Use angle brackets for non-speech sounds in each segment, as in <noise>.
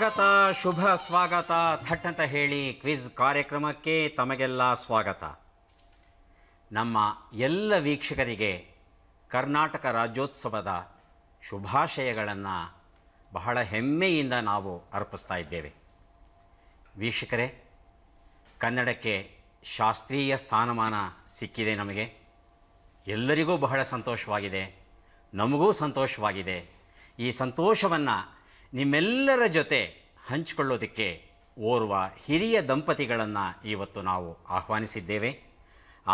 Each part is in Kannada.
ಸ್ವಾಗತ ಶುಭ ಸ್ವಾಗತ ಥಟ್ ಅಂತ ಹೇಳಿ ಕ್ವಿಜ್ ಕಾರ್ಯಕ್ರಮಕ್ಕೆ ತಮಗೆಲ್ಲ ಸ್ವಾಗತ ನಮ್ಮ ಎಲ್ಲ ವೀಕ್ಷಕರಿಗೆ ಕರ್ನಾಟಕ ರಾಜ್ಯೋತ್ಸವದ ಶುಭಾಶಯಗಳನ್ನು ಬಹಳ ಹೆಮ್ಮೆಯಿಂದ ನಾವು ಅರ್ಪಿಸ್ತಾ ಇದ್ದೇವೆ ವೀಕ್ಷಕರೇ ಕನ್ನಡಕ್ಕೆ ಶಾಸ್ತ್ರೀಯ ಸ್ಥಾನಮಾನ ಸಿಕ್ಕಿದೆ ನಮಗೆ ಎಲ್ಲರಿಗೂ ಬಹಳ ಸಂತೋಷವಾಗಿದೆ ನಮಗೂ ಸಂತೋಷವಾಗಿದೆ ಈ ಸಂತೋಷವನ್ನು ನಿಮ್ಮೆಲ್ಲರ ಜೊತೆ ಹಂಚಿಕೊಳ್ಳೋದಕ್ಕೆ ಓರ್ವ ಹಿರಿಯ ದಂಪತಿಗಳನ್ನು ಇವತ್ತು ನಾವು ಆಹ್ವಾನಿಸಿದ್ದೇವೆ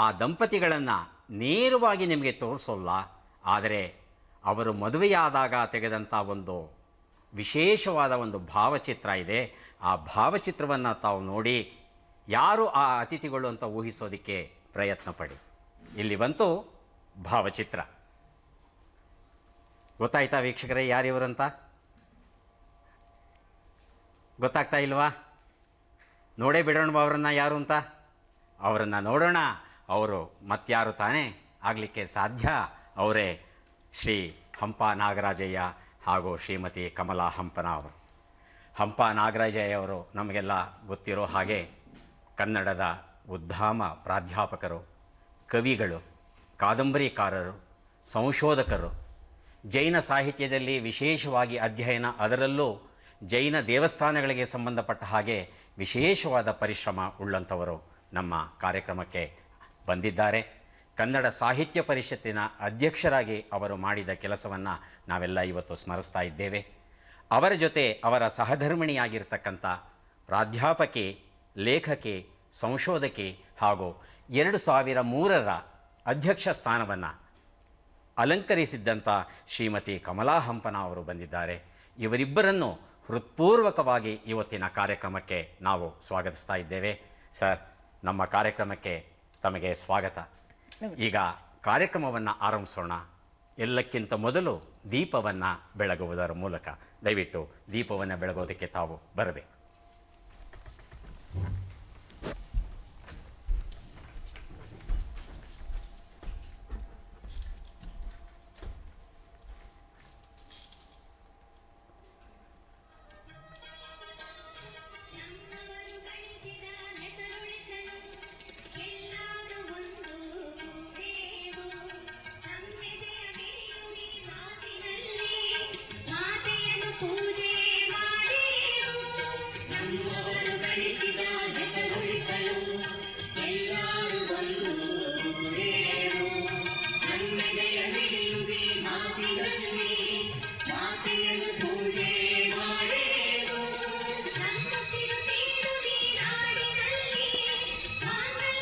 ಆ ದಂಪತಿಗಳನ್ನು ನೇರವಾಗಿ ನಿಮಗೆ ತೋರಿಸೋಲ್ಲ ಆದರೆ ಅವರು ಮದುವೆಯಾದಾಗ ತೆಗೆದಂಥ ಒಂದು ವಿಶೇಷವಾದ ಒಂದು ಭಾವಚಿತ್ರ ಇದೆ ಆ ಭಾವಚಿತ್ರವನ್ನು ತಾವು ನೋಡಿ ಯಾರು ಆ ಅತಿಥಿಗಳು ಅಂತ ಊಹಿಸೋದಕ್ಕೆ ಪ್ರಯತ್ನ ಪಡಿ ಇಲ್ಲಿ ಬಂತು ಭಾವಚಿತ್ರ ಗೊತ್ತಾಯ್ತಾ ವೀಕ್ಷಕರೇ ಯಾರಿವರಂತ ಗೊತ್ತಾಗ್ತಾ ಇಲ್ವಾ ನೋಡೇ ಬಿಡೋಣ ಅವರನ್ನು ಯಾರು ಅಂತ ಅವರನ್ನು ನೋಡೋಣ ಅವರು ಮತ್ತಾರು ತಾನೇ ಆಗಲಿಕ್ಕೆ ಸಾಧ್ಯ ಅವರೇ ಶ್ರೀ ಹಂಪ ನಾಗರಾಜಯ್ಯ ಹಾಗೂ ಶ್ರೀಮತಿ ಕಮಲಾ ಹಂಪನ ಅವರು ಹಂಪ ನಾಗರಾಜಯ್ಯ ಅವರು ನಮಗೆಲ್ಲ ಗೊತ್ತಿರೋ ಹಾಗೆ ಕನ್ನಡದ ಉದ್ದಾಮ ಪ್ರಾಧ್ಯಾಪಕರು ಕವಿಗಳು ಕಾದಂಬರಿಕಾರರು ಸಂಶೋಧಕರು ಜೈನ ಸಾಹಿತ್ಯದಲ್ಲಿ ವಿಶೇಷವಾಗಿ ಅಧ್ಯಯನ ಅದರಲ್ಲೂ ಜೈನ ದೇವಸ್ಥಾನಗಳಿಗೆ ಸಂಬಂಧಪಟ್ಟ ಹಾಗೆ ವಿಶೇಷವಾದ ಪರಿಶ್ರಮ ಉಳ್ಳಂಥವರು ನಮ್ಮ ಕಾರ್ಯಕ್ರಮಕ್ಕೆ ಬಂದಿದ್ದಾರೆ ಕನ್ನಡ ಸಾಹಿತ್ಯ ಪರಿಷತ್ತಿನ ಅಧ್ಯಕ್ಷರಾಗಿ ಅವರು ಮಾಡಿದ ಕೆಲಸವನ್ನು ನಾವೆಲ್ಲ ಇವತ್ತು ಸ್ಮರಿಸ್ತಾ ಇದ್ದೇವೆ ಅವರ ಜೊತೆ ಅವರ ಸಹಧರ್ಮಿಣಿಯಾಗಿರ್ತಕ್ಕಂಥ ಪ್ರಾಧ್ಯಾಪಕಿ ಲೇಖಕಿ ಸಂಶೋಧಕಿ ಹಾಗೂ ಎರಡು ಸಾವಿರ ಮೂರರ ಅಧ್ಯಕ್ಷ ಸ್ಥಾನವನ್ನು ಅಲಂಕರಿಸಿದ್ದಂಥ ಶ್ರೀಮತಿ ಕಮಲಾ ಹಂಪನ ಅವರು ಬಂದಿದ್ದಾರೆ ಇವರಿಬ್ಬರನ್ನು ಹೃತ್ಪೂರ್ವಕವಾಗಿ ಇವತ್ತಿನ ಕಾರ್ಯಕ್ರಮಕ್ಕೆ ನಾವು ಸ್ವಾಗತಿಸ್ತಾ ಇದ್ದೇವೆ ಸರ್ ನಮ್ಮ ಕಾರ್ಯಕ್ರಮಕ್ಕೆ ತಮಗೆ ಸ್ವಾಗತ ಈಗ ಕಾರ್ಯಕ್ರಮವನ್ನು ಆರಂಭಿಸೋಣ ಎಲ್ಲಕ್ಕಿಂತ ಮೊದಲು ದೀಪವನ್ನು ಬೆಳಗುವುದರ ಮೂಲಕ ದಯವಿಟ್ಟು ದೀಪವನ್ನು ಬೆಳಗೋದಕ್ಕೆ ತಾವು ಬರಬೇಕು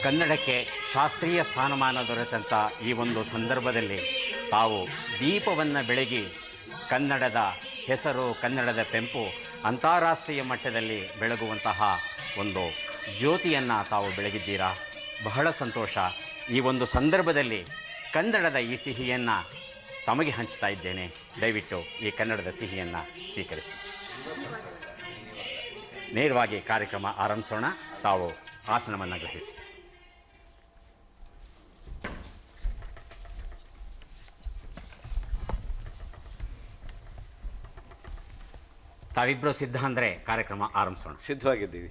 ಕನ್ನಡಕ್ಕೆ ಶಾಸ್ತ್ರೀಯ ಸ್ಥಾನಮಾನ ದೊರೆತಂಥ ಈ ಒಂದು ಸಂದರ್ಭದಲ್ಲಿ ತಾವು ದೀಪವನ್ನು ಬೆಳಗಿ ಕನ್ನಡದ ಹೆಸರು ಕನ್ನಡದ ಪೆಂಪು ಅಂತಾರಾಷ್ಟ್ರೀಯ ಮಟ್ಟದಲ್ಲಿ ಬೆಳಗುವಂತಹ ಒಂದು ಜ್ಯೋತಿಯನ್ನು ತಾವು ಬೆಳಗಿದ್ದೀರಾ ಬಹಳ ಸಂತೋಷ ಈ ಒಂದು ಸಂದರ್ಭದಲ್ಲಿ ಕನ್ನಡದ ಈ ಸಿಹಿಯನ್ನು ತಮಗೆ ಹಂಚ್ತಾ ಇದ್ದೇನೆ ದಯವಿಟ್ಟು ಈ ಕನ್ನಡದ ಸಿಹಿಯನ್ನು ಸ್ವೀಕರಿಸಿ ನೇರವಾಗಿ ಕಾರ್ಯಕ್ರಮ ಆರಂಭಿಸೋಣ ತಾವು ಆಸನವನ್ನು ಗ್ರಹಿಸಿ ತಾವಿಬ್ಬರು ಸಿದ್ಧ ಅಂದರೆ ಕಾರ್ಯಕ್ರಮ ಆರಂಭಿಸೋಣ ಸಿದ್ಧವಾಗಿದ್ದೀವಿ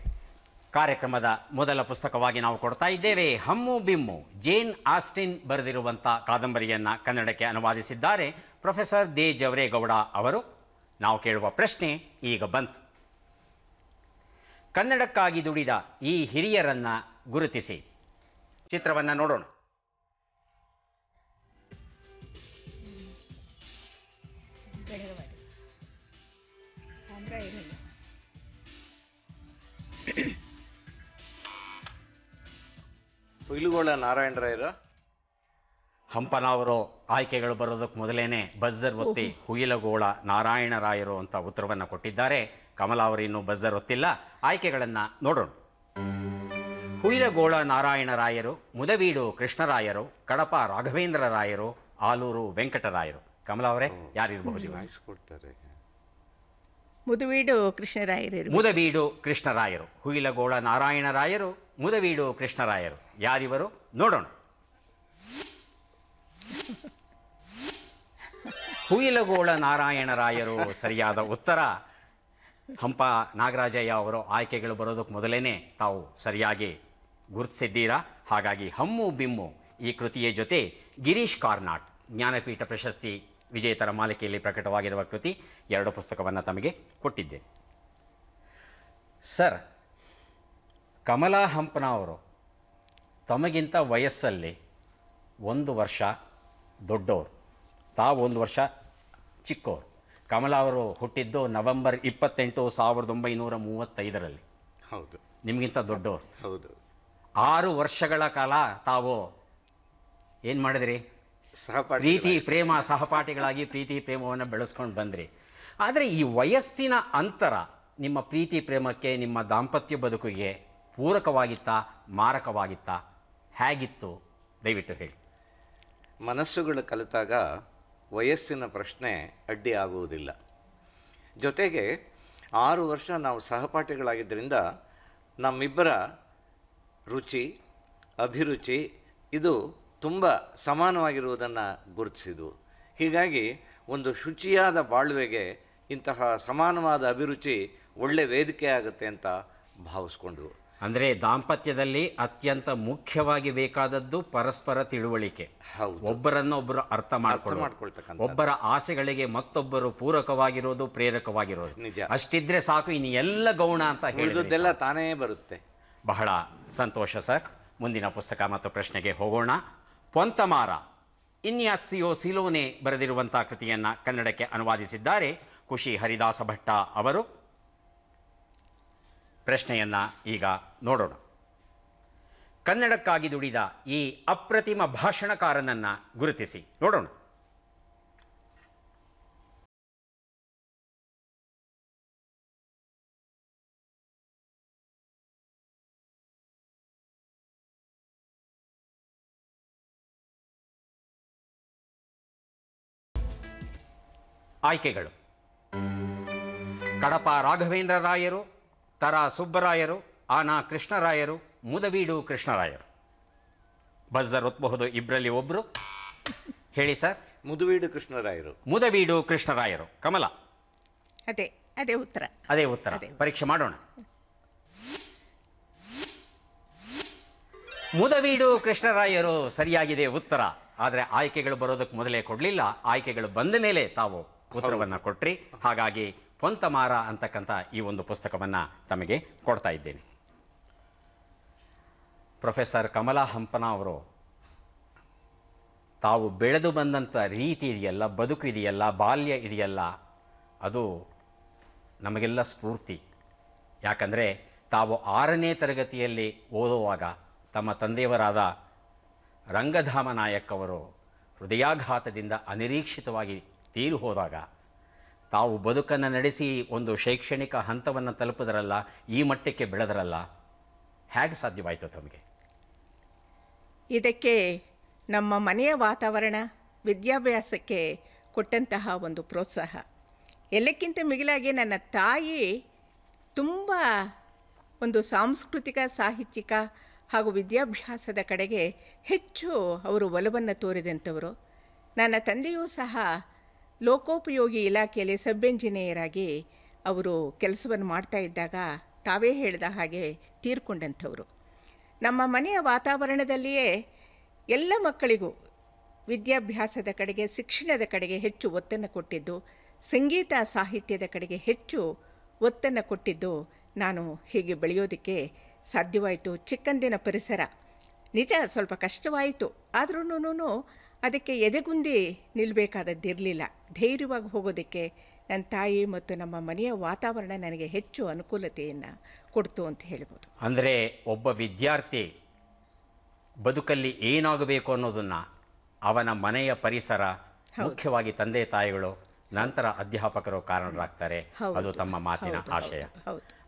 ಕಾರ್ಯಕ್ರಮದ ಮೊದಲ ಪುಸ್ತಕವಾಗಿ ನಾವು ಕೊಡ್ತಾ ಇದ್ದೇವೆ ಹಮ್ಮು ಬಿಮ್ಮು ಜೇನ್ ಆಸ್ಟಿನ್ ಬರೆದಿರುವಂಥ ಕಾದಂಬರಿಯನ್ನು ಕನ್ನಡಕ್ಕೆ ಅನುವಾದಿಸಿದ್ದಾರೆ ಪ್ರೊಫೆಸರ್ ದೇ ಜವರೇಗೌಡ ಅವರು ನಾವು ಕೇಳುವ ಪ್ರಶ್ನೆ ಈಗ ಬಂತು ಕನ್ನಡಕ್ಕಾಗಿ ದುಡಿದ ಈ ಹಿರಿಯರನ್ನು ಗುರುತಿಸಿ ಚಿತ್ರವನ್ನು ನೋಡೋಣ ನಾರಾಯಣ ನಾರಾಯಣರಾಯರ ಹಂಪನವರು ಆಯ್ಕೆಗಳು ಬರೋದಕ್ಕೆ ಮೊದಲೇನೆ ಬಜ್ಜರ್ ಒತ್ತಿ ಹುಯಿಲಗೋಳ ನಾರಾಯಣರಾಯರು ಅಂತ ಉತ್ತರವನ್ನು ಕೊಟ್ಟಿದ್ದಾರೆ ಕಮಲ ಅವರು ಇನ್ನೂ ಬಜ್ಜರ್ ಒತ್ತಿಲ್ಲ ಆಯ್ಕೆಗಳನ್ನು ನೋಡೋಣ ಹುಯಿಲಗೋಳ ನಾರಾಯಣರಾಯರು ಮುದವೀಡು ಕೃಷ್ಣರಾಯರು ಕಡಪ ರಾಘವೇಂದ್ರ ರಾಯರು ಆಲೂರು ವೆಂಕಟರಾಯರು ಕಮಲ ಅವರೇ ಯಾರಿರಬಹುದು ಮುದವೀಡು ಕೃಷ್ಣರಾಯರು ಮುದವೀಡು ಕೃಷ್ಣರಾಯರು ಹುಯಿಲಗೋಳ ನಾರಾಯಣರಾಯರು ಮುದವೀಡು ಕೃಷ್ಣರಾಯರು ಯಾರಿವರು ನೋಡೋಣ ಹುಯಿಲಗೋಳ ನಾರಾಯಣರಾಯರು ಸರಿಯಾದ ಉತ್ತರ ಹಂಪ ನಾಗರಾಜಯ್ಯ ಅವರು ಆಯ್ಕೆಗಳು ಬರೋದಕ್ಕೆ ಮೊದಲೇ ತಾವು ಸರಿಯಾಗಿ ಗುರುತಿಸಿದ್ದೀರಾ ಹಾಗಾಗಿ ಹಮ್ಮು ಬಿಮ್ಮು ಈ ಕೃತಿಯ ಜೊತೆ ಗಿರೀಶ್ ಕಾರ್ನಾಟ್ ಜ್ಞಾನಪೀಠ ಪ್ರಶಸ್ತಿ ವಿಜೇತರ ಮಾಲಿಕೆಯಲ್ಲಿ ಪ್ರಕಟವಾಗಿರುವ ಕೃತಿ ಎರಡು ಪುಸ್ತಕವನ್ನು ತಮಗೆ ಕೊಟ್ಟಿದ್ದೆ ಸರ್ ಕಮಲಾ ಹಂಪನವರು ಅವರು ತಮಗಿಂತ ವಯಸ್ಸಲ್ಲಿ ಒಂದು ವರ್ಷ ದೊಡ್ಡವರು ತಾವು ಒಂದು ವರ್ಷ ಚಿಕ್ಕವರು ಕಮಲಾ ಅವರು ಹುಟ್ಟಿದ್ದು ನವೆಂಬರ್ ಇಪ್ಪತ್ತೆಂಟು ಸಾವಿರದ ಒಂಬೈನೂರ ಮೂವತ್ತೈದರಲ್ಲಿ ಹೌದು ನಿಮಗಿಂತ ದೊಡ್ಡವರು ಹೌದು ಆರು ವರ್ಷಗಳ ಕಾಲ ತಾವು ಏನು ಮಾಡಿದ್ರಿ ಸಹಪಾಠಿ ಪ್ರೀತಿ ಪ್ರೇಮ ಸಹಪಾಠಿಗಳಾಗಿ ಪ್ರೀತಿ ಪ್ರೇಮವನ್ನು ಬೆಳೆಸ್ಕೊಂಡು ಬಂದ್ರಿ ಆದರೆ ಈ ವಯಸ್ಸಿನ ಅಂತರ ನಿಮ್ಮ ಪ್ರೀತಿ ಪ್ರೇಮಕ್ಕೆ ನಿಮ್ಮ ದಾಂಪತ್ಯ ಬದುಕಿಗೆ ಪೂರಕವಾಗಿತ್ತಾ ಮಾರಕವಾಗಿತ್ತಾ ಹೇಗಿತ್ತು ದಯವಿಟ್ಟು ಹೇಳಿ ಮನಸ್ಸುಗಳು ಕಲಿತಾಗ ವಯಸ್ಸಿನ ಪ್ರಶ್ನೆ ಅಡ್ಡಿ ಆಗುವುದಿಲ್ಲ ಜೊತೆಗೆ ಆರು ವರ್ಷ ನಾವು ಸಹಪಾಠಿಗಳಾಗಿದ್ದರಿಂದ ನಮ್ಮಿಬ್ಬರ ರುಚಿ ಅಭಿರುಚಿ ಇದು ತುಂಬ ಸಮಾನವಾಗಿರುವುದನ್ನು ಗುರುತಿಸಿದು ಹೀಗಾಗಿ ಒಂದು ಶುಚಿಯಾದ ಬಾಳ್ವೆಗೆ ಇಂತಹ ಸಮಾನವಾದ ಅಭಿರುಚಿ ಒಳ್ಳೆ ವೇದಿಕೆ ಆಗುತ್ತೆ ಅಂತ ಭಾವಿಸ್ಕೊಂಡ್ವು ಅಂದರೆ ದಾಂಪತ್ಯದಲ್ಲಿ ಅತ್ಯಂತ ಮುಖ್ಯವಾಗಿ ಬೇಕಾದದ್ದು ಪರಸ್ಪರ ತಿಳುವಳಿಕೆ ಒಬ್ಬರನ್ನೊಬ್ಬರು ಅರ್ಥ ಮಾಡ್ಕೊಂಡು ಒಬ್ಬರ ಆಸೆಗಳಿಗೆ ಮತ್ತೊಬ್ಬರು ಪೂರಕವಾಗಿರೋದು ಪ್ರೇರಕವಾಗಿರೋದು ಅಷ್ಟಿದ್ರೆ ಸಾಕು ಇನ್ನು ಎಲ್ಲ ಗೌಣ ಅಂತ ಹೇಳಿದ್ದೆಲ್ಲ ತಾನೇ ಬರುತ್ತೆ ಬಹಳ ಸಂತೋಷ ಸರ್ ಮುಂದಿನ ಪುಸ್ತಕ ಮತ್ತು ಪ್ರಶ್ನೆಗೆ ಹೋಗೋಣ ಪೊಂತಮಾರ ಇನ್ಯಾಸಿಯೋ ಸಿಲೋನೆ ಬರೆದಿರುವಂತಹ ಕೃತಿಯನ್ನು ಕನ್ನಡಕ್ಕೆ ಅನುವಾದಿಸಿದ್ದಾರೆ ಖುಷಿ ಹರಿದಾಸ ಭಟ್ಟ ಅವರು ಪ್ರಶ್ನೆಯನ್ನು ಈಗ ನೋಡೋಣ ಕನ್ನಡಕ್ಕಾಗಿ ದುಡಿದ ಈ ಅಪ್ರತಿಮ ಭಾಷಣಕಾರನನ್ನು ಗುರುತಿಸಿ ನೋಡೋಣ ಆಯ್ಕೆಗಳು ಕಡಪ ರಾಘವೇಂದ್ರ ರಾಯರು ತರಾ ಸುಬ್ಬರಾಯರು ಆನಾ ಕೃಷ್ಣರಾಯರು ಮುದವೀಡು ಕೃಷ್ಣರಾಯರು ಬಜ್ಜರ್ ಒತ್ಬಹುದು ಇಬ್ಬರಲ್ಲಿ ಒಬ್ಬರು ಹೇಳಿ ಸರ್ ಮುದುವೀಡು ಕೃಷ್ಣರಾಯರು ಮುದವೀಡು ಕೃಷ್ಣರಾಯರು ಕಮಲ ಅದೇ ಅದೇ ಉತ್ತರ ಅದೇ ಉತ್ತರ ಪರೀಕ್ಷೆ ಮಾಡೋಣ ಮುದವೀಡು ಕೃಷ್ಣರಾಯರು ಸರಿಯಾಗಿದೆ ಉತ್ತರ ಆದರೆ ಆಯ್ಕೆಗಳು ಬರೋದಕ್ಕೆ ಮೊದಲೇ ಕೊಡಲಿಲ್ಲ ಆಯ್ಕೆಗಳು ಬಂದ ಮೇಲೆ ತಾವು ಉತ್ತರವನ್ನು ಕೊಟ್ರಿ ಹಾಗಾಗಿ ಕೊಂತಮಾರ ಅಂತಕ್ಕಂಥ ಈ ಒಂದು ಪುಸ್ತಕವನ್ನು ತಮಗೆ ಕೊಡ್ತಾ ಇದ್ದೇನೆ ಪ್ರೊಫೆಸರ್ ಕಮಲಾ ಹಂಪನ ಅವರು ತಾವು ಬೆಳೆದು ಬಂದಂಥ ರೀತಿ ಇದೆಯಲ್ಲ ಬದುಕು ಇದೆಯಲ್ಲ ಬಾಲ್ಯ ಇದೆಯಲ್ಲ ಅದು ನಮಗೆಲ್ಲ ಸ್ಫೂರ್ತಿ ಯಾಕಂದರೆ ತಾವು ಆರನೇ ತರಗತಿಯಲ್ಲಿ ಓದುವಾಗ ತಮ್ಮ ತಂದೆಯವರಾದ ರಂಗಧಾಮ ನಾಯಕ್ ಅವರು ಹೃದಯಾಘಾತದಿಂದ ಅನಿರೀಕ್ಷಿತವಾಗಿ ತೀರು ಹೋದಾಗ ತಾವು ಬದುಕನ್ನು ನಡೆಸಿ ಒಂದು ಶೈಕ್ಷಣಿಕ ಹಂತವನ್ನು ತಲುಪಿದ್ರಲ್ಲ ಈ ಮಟ್ಟಕ್ಕೆ ಬೆಳೆದರಲ್ಲ ಹೇಗೆ ಸಾಧ್ಯವಾಯಿತು ತಮಗೆ ಇದಕ್ಕೆ ನಮ್ಮ ಮನೆಯ ವಾತಾವರಣ ವಿದ್ಯಾಭ್ಯಾಸಕ್ಕೆ ಕೊಟ್ಟಂತಹ ಒಂದು ಪ್ರೋತ್ಸಾಹ ಎಲ್ಲಕ್ಕಿಂತ ಮಿಗಿಲಾಗಿ ನನ್ನ ತಾಯಿ ತುಂಬ ಒಂದು ಸಾಂಸ್ಕೃತಿಕ ಸಾಹಿತ್ಯಿಕ ಹಾಗೂ ವಿದ್ಯಾಭ್ಯಾಸದ ಕಡೆಗೆ ಹೆಚ್ಚು ಅವರು ಒಲವನ್ನು ತೋರಿದಂಥವರು ನನ್ನ ತಂದೆಯೂ ಸಹ ಲೋಕೋಪಯೋಗಿ ಇಲಾಖೆಯಲ್ಲಿ ಸಬ್ ಎಂಜಿನಿಯರ್ ಆಗಿ ಅವರು ಕೆಲಸವನ್ನು ಮಾಡ್ತಾ ಇದ್ದಾಗ ತಾವೇ ಹೇಳಿದ ಹಾಗೆ ತೀರ್ಕೊಂಡಂಥವ್ರು ನಮ್ಮ ಮನೆಯ ವಾತಾವರಣದಲ್ಲಿಯೇ ಎಲ್ಲ ಮಕ್ಕಳಿಗೂ ವಿದ್ಯಾಭ್ಯಾಸದ ಕಡೆಗೆ ಶಿಕ್ಷಣದ ಕಡೆಗೆ ಹೆಚ್ಚು ಒತ್ತನ್ನು ಕೊಟ್ಟಿದ್ದು ಸಂಗೀತ ಸಾಹಿತ್ಯದ ಕಡೆಗೆ ಹೆಚ್ಚು ಒತ್ತನ್ನು ಕೊಟ್ಟಿದ್ದು ನಾನು ಹೀಗೆ ಬೆಳೆಯೋದಕ್ಕೆ ಸಾಧ್ಯವಾಯಿತು ಚಿಕ್ಕಂದಿನ ಪರಿಸರ ನಿಜ ಸ್ವಲ್ಪ ಕಷ್ಟವಾಯಿತು ಆದ್ರೂ ಅದಕ್ಕೆ ಎದೆಗುಂದಿ ನಿಲ್ಲಬೇಕಾದದ್ದಿರಲಿಲ್ಲ ಧೈರ್ಯವಾಗಿ ಹೋಗೋದಕ್ಕೆ ನನ್ನ ತಾಯಿ ಮತ್ತು ನಮ್ಮ ಮನೆಯ ವಾತಾವರಣ ನನಗೆ ಹೆಚ್ಚು ಅನುಕೂಲತೆಯನ್ನು ಕೊಡ್ತು ಅಂತ ಹೇಳ್ಬೋದು ಅಂದರೆ ಒಬ್ಬ ವಿದ್ಯಾರ್ಥಿ ಬದುಕಲ್ಲಿ ಏನಾಗಬೇಕು ಅನ್ನೋದನ್ನು ಅವನ ಮನೆಯ ಪರಿಸರ ಮುಖ್ಯವಾಗಿ ತಂದೆ ತಾಯಿಗಳು ನಂತರ ಅಧ್ಯಾಪಕರು ಕಾರಣರಾಗ್ತಾರೆ ಅದು ತಮ್ಮ ಮಾತಿನ ಆಶಯ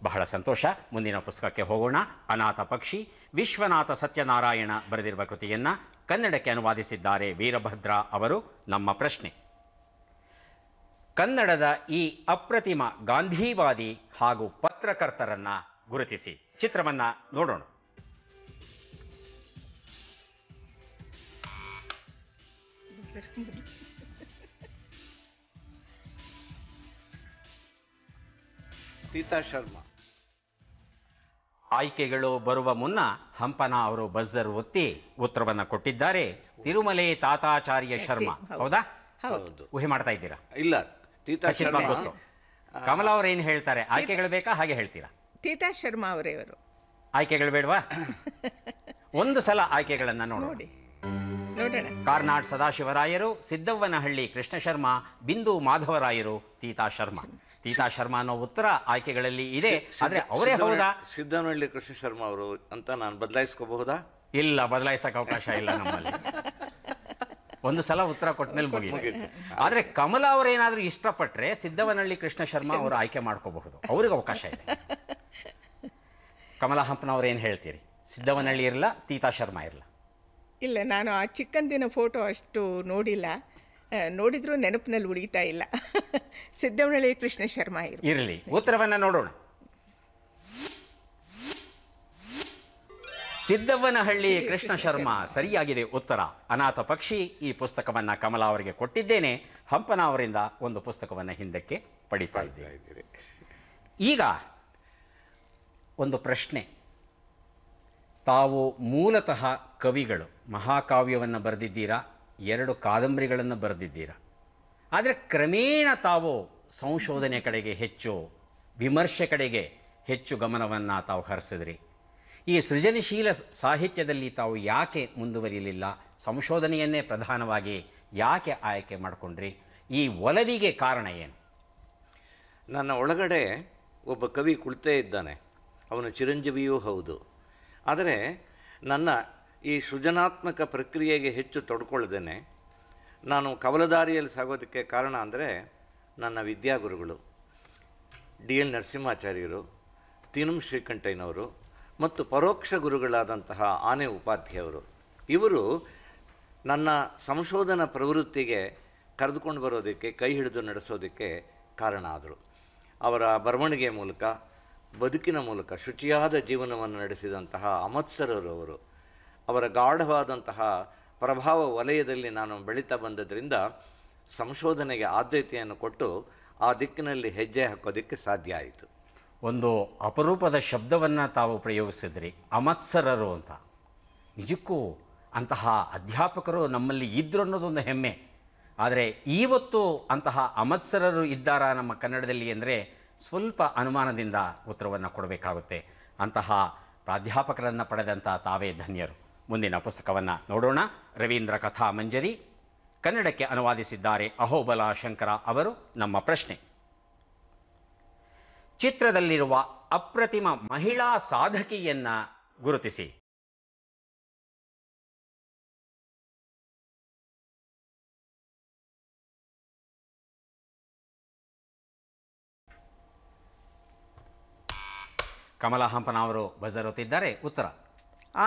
ಬಹಳ ಸಂತೋಷ ಮುಂದಿನ ಪುಸ್ತಕಕ್ಕೆ ಹೋಗೋಣ ಅನಾಥ ಪಕ್ಷಿ ವಿಶ್ವನಾಥ ಸತ್ಯನಾರಾಯಣ ಬರೆದಿರುವ ಕೃತಿಯನ್ನು ಕನ್ನಡಕ್ಕೆ ಅನುವಾದಿಸಿದ್ದಾರೆ ವೀರಭದ್ರ ಅವರು ನಮ್ಮ ಪ್ರಶ್ನೆ ಕನ್ನಡದ ಈ ಅಪ್ರತಿಮ ಗಾಂಧಿವಾದಿ ಹಾಗೂ ಪತ್ರಕರ್ತರನ್ನ ಗುರುತಿಸಿ ಚಿತ್ರವನ್ನ ನೋಡೋಣ ಸೀತಾ ಶರ್ಮಾ ಆಯ್ಕೆಗಳು ಬರುವ ಮುನ್ನ ಹಂಪನ ಅವರು ಬಜರ್ ಒತ್ತಿ ಉತ್ತರವನ್ನ ಕೊಟ್ಟಿದ್ದಾರೆ ತಿರುಮಲೆ ತಾತಾಚಾರ್ಯ ಶರ್ಮಾ ಹೌದಾ ಊಹೆ ಮಾಡ್ತಾ ಇದ್ದೀರಾ ಇಲ್ಲ ಕಮಲ ಅವರು ಏನು ಹೇಳ್ತಾರೆ ಆಯ್ಕೆಗಳು ಬೇಕಾ ಹಾಗೆ ಹೇಳ್ತೀರಾ ತೀತಾ ಶರ್ಮಾ ಅವರೇ ಅವರು ಆಯ್ಕೆಗಳು ಬೇಡವಾ <laughs> ಒಂದು ಸಲ ಆಯ್ಕೆಗಳನ್ನ ನೋಡಿ ಕಾರ್ನಾಡ್ ಸದಾಶಿವರಾಯರು ಸಿದ್ದವ್ವನಹಳ್ಳಿ ಕೃಷ್ಣ ಶರ್ಮಾ ಬಿಂದು ಮಾಧವರಾಯರು ತೀತಾ ಶರ್ಮಾ ಸೀತಾ ಶರ್ಮಾ ಅನ್ನೋ ಉತ್ತರ ಆಯ್ಕೆಗಳಲ್ಲಿ ಇದೆ ಆದರೆ ಅವರೇ ಹೌದಾ ಸಿದ್ದನಹಳ್ಳಿ ಕೃಷ್ಣ ಶರ್ಮಾ ಅವರು ಅಂತ ನಾನು ಬದಲಾಯಿಸ್ಕೋಬಹುದಾ ಇಲ್ಲ ಬದಲಾಯಿಸಕ್ಕೆ ಅವಕಾಶ ಇಲ್ಲ ನಮ್ಮಲ್ಲಿ ಒಂದು ಸಲ ಉತ್ತರ ಕೊಟ್ಟ ಮೇಲೆ ಮುಗಿಯುತ್ತೆ ಆದ್ರೆ ಕಮಲ ಅವರೇನಾದ್ರೂ ಇಷ್ಟಪಟ್ಟರೆ ಸಿದ್ದವನಹಳ್ಳಿ ಕೃಷ್ಣ ಶರ್ಮಾ ಅವರು ಆಯ್ಕೆ ಮಾಡ್ಕೋಬಹುದು ಅವ್ರಿಗೆ ಅವಕಾಶ ಇದೆ ಕಮಲ ಹಂಪನವ್ರು ಏನು ಹೇಳ್ತೀರಿ ಸಿದ್ದವನಹಳ್ಳಿ ಇರಲ್ಲ ತೀತಾ ಶರ್ಮಾ ಇರಲ್ಲ ಇಲ್ಲ ನಾನು ಆ ಚಿಕ್ಕಂದಿನ ಫೋಟೋ ಅಷ್ಟು ನೋಡಿಲ್ಲ ನೋಡಿದ್ರು ನೆನಪಿನಲ್ಲಿ ಉಳಿತಾ ಇಲ್ಲ ಸಿದ್ದವನಹಳ್ಳಿ ಕೃಷ್ಣ ಶರ್ಮಾ ಇರಲಿ ಉತ್ತರವನ್ನ ನೋಡೋಣ ಸಿದ್ದವ್ವನಹಳ್ಳಿ ಕೃಷ್ಣ ಶರ್ಮ ಸರಿಯಾಗಿದೆ ಉತ್ತರ ಅನಾಥ ಪಕ್ಷಿ ಈ ಪುಸ್ತಕವನ್ನ ಕಮಲಾ ಅವರಿಗೆ ಕೊಟ್ಟಿದ್ದೇನೆ ಹಂಪನ ಅವರಿಂದ ಒಂದು ಪುಸ್ತಕವನ್ನು ಹಿಂದಕ್ಕೆ ಪಡಿತಾ ಇದ್ದೀರಿ ಈಗ ಒಂದು ಪ್ರಶ್ನೆ ತಾವು ಮೂಲತಃ ಕವಿಗಳು ಮಹಾಕಾವ್ಯವನ್ನು ಬರೆದಿದ್ದೀರಾ ಎರಡು ಕಾದಂಬರಿಗಳನ್ನು ಬರೆದಿದ್ದೀರಾ ಆದರೆ ಕ್ರಮೇಣ ತಾವು ಸಂಶೋಧನೆ ಕಡೆಗೆ ಹೆಚ್ಚು ವಿಮರ್ಶೆ ಕಡೆಗೆ ಹೆಚ್ಚು ಗಮನವನ್ನು ತಾವು ಹರಿಸಿದ್ರಿ ಈ ಸೃಜನಶೀಲ ಸಾಹಿತ್ಯದಲ್ಲಿ ತಾವು ಯಾಕೆ ಮುಂದುವರಿಯಲಿಲ್ಲ ಸಂಶೋಧನೆಯನ್ನೇ ಪ್ರಧಾನವಾಗಿ ಯಾಕೆ ಆಯ್ಕೆ ಮಾಡಿಕೊಂಡ್ರಿ ಈ ಒಲವಿಗೆ ಕಾರಣ ಏನು ನನ್ನ ಒಳಗಡೆ ಒಬ್ಬ ಕವಿ ಕುಳಿತೇ ಇದ್ದಾನೆ ಅವನು ಚಿರಂಜೀವಿಯೂ ಹೌದು ಆದರೆ ನನ್ನ ಈ ಸೃಜನಾತ್ಮಕ ಪ್ರಕ್ರಿಯೆಗೆ ಹೆಚ್ಚು ತೊಡ್ಕೊಳ್ಳ್ದೇನೆ ನಾನು ಕವಲದಾರಿಯಲ್ಲಿ ಸಾಗೋದಕ್ಕೆ ಕಾರಣ ಅಂದರೆ ನನ್ನ ವಿದ್ಯಾಗುರುಗಳು ಡಿ ಎಲ್ ನರಸಿಂಹಾಚಾರ್ಯರು ತಿನುಮ್ ಶ್ರೀಕಂಠಯ್ಯನವರು ಮತ್ತು ಪರೋಕ್ಷ ಗುರುಗಳಾದಂತಹ ಆನೆ ಉಪಾಧ್ಯಾಯವರು ಇವರು ನನ್ನ ಸಂಶೋಧನಾ ಪ್ರವೃತ್ತಿಗೆ ಕರೆದುಕೊಂಡು ಬರೋದಕ್ಕೆ ಕೈ ಹಿಡಿದು ನಡೆಸೋದಕ್ಕೆ ಕಾರಣ ಆದರು ಅವರ ಬರವಣಿಗೆ ಮೂಲಕ ಬದುಕಿನ ಮೂಲಕ ಶುಚಿಯಾದ ಜೀವನವನ್ನು ನಡೆಸಿದಂತಹ ಅವರು ಅವರ ಗಾಢವಾದಂತಹ ಪ್ರಭಾವ ವಲಯದಲ್ಲಿ ನಾನು ಬೆಳೀತಾ ಬಂದದ್ರಿಂದ ಸಂಶೋಧನೆಗೆ ಆದ್ಯತೆಯನ್ನು ಕೊಟ್ಟು ಆ ದಿಕ್ಕಿನಲ್ಲಿ ಹೆಜ್ಜೆ ಹಾಕೋದಕ್ಕೆ ಸಾಧ್ಯ ಆಯಿತು ಒಂದು ಅಪರೂಪದ ಶಬ್ದವನ್ನು ತಾವು ಪ್ರಯೋಗಿಸಿದ್ರಿ ಅಮತ್ಸರರು ಅಂತ ನಿಜಕ್ಕೂ ಅಂತಹ ಅಧ್ಯಾಪಕರು ನಮ್ಮಲ್ಲಿ ಇದ್ದರು ಅನ್ನೋದೊಂದು ಹೆಮ್ಮೆ ಆದರೆ ಇವತ್ತು ಅಂತಹ ಅಮತ್ಸರರು ಇದ್ದಾರಾ ನಮ್ಮ ಕನ್ನಡದಲ್ಲಿ ಅಂದರೆ ಸ್ವಲ್ಪ ಅನುಮಾನದಿಂದ ಉತ್ತರವನ್ನು ಕೊಡಬೇಕಾಗುತ್ತೆ ಅಂತಹ ಪ್ರಾಧ್ಯಾಪಕರನ್ನು ಪಡೆದಂಥ ತಾವೇ ಧನ್ಯರು ಮುಂದಿನ ಪುಸ್ತಕವನ್ನು ನೋಡೋಣ ರವೀಂದ್ರ ಕಥಾ ಮಂಜರಿ ಕನ್ನಡಕ್ಕೆ ಅನುವಾದಿಸಿದ್ದಾರೆ ಅಹೋಬಲ ಶಂಕರ ಅವರು ನಮ್ಮ ಪ್ರಶ್ನೆ ಚಿತ್ರದಲ್ಲಿರುವ ಅಪ್ರತಿಮ ಮಹಿಳಾ ಸಾಧಕಿಯನ್ನ ಗುರುತಿಸಿ ಕಮಲಾ ಹಂಪನ ಅವರು ಬಜರುತ್ತಿದ್ದಾರೆ ಉತ್ತರ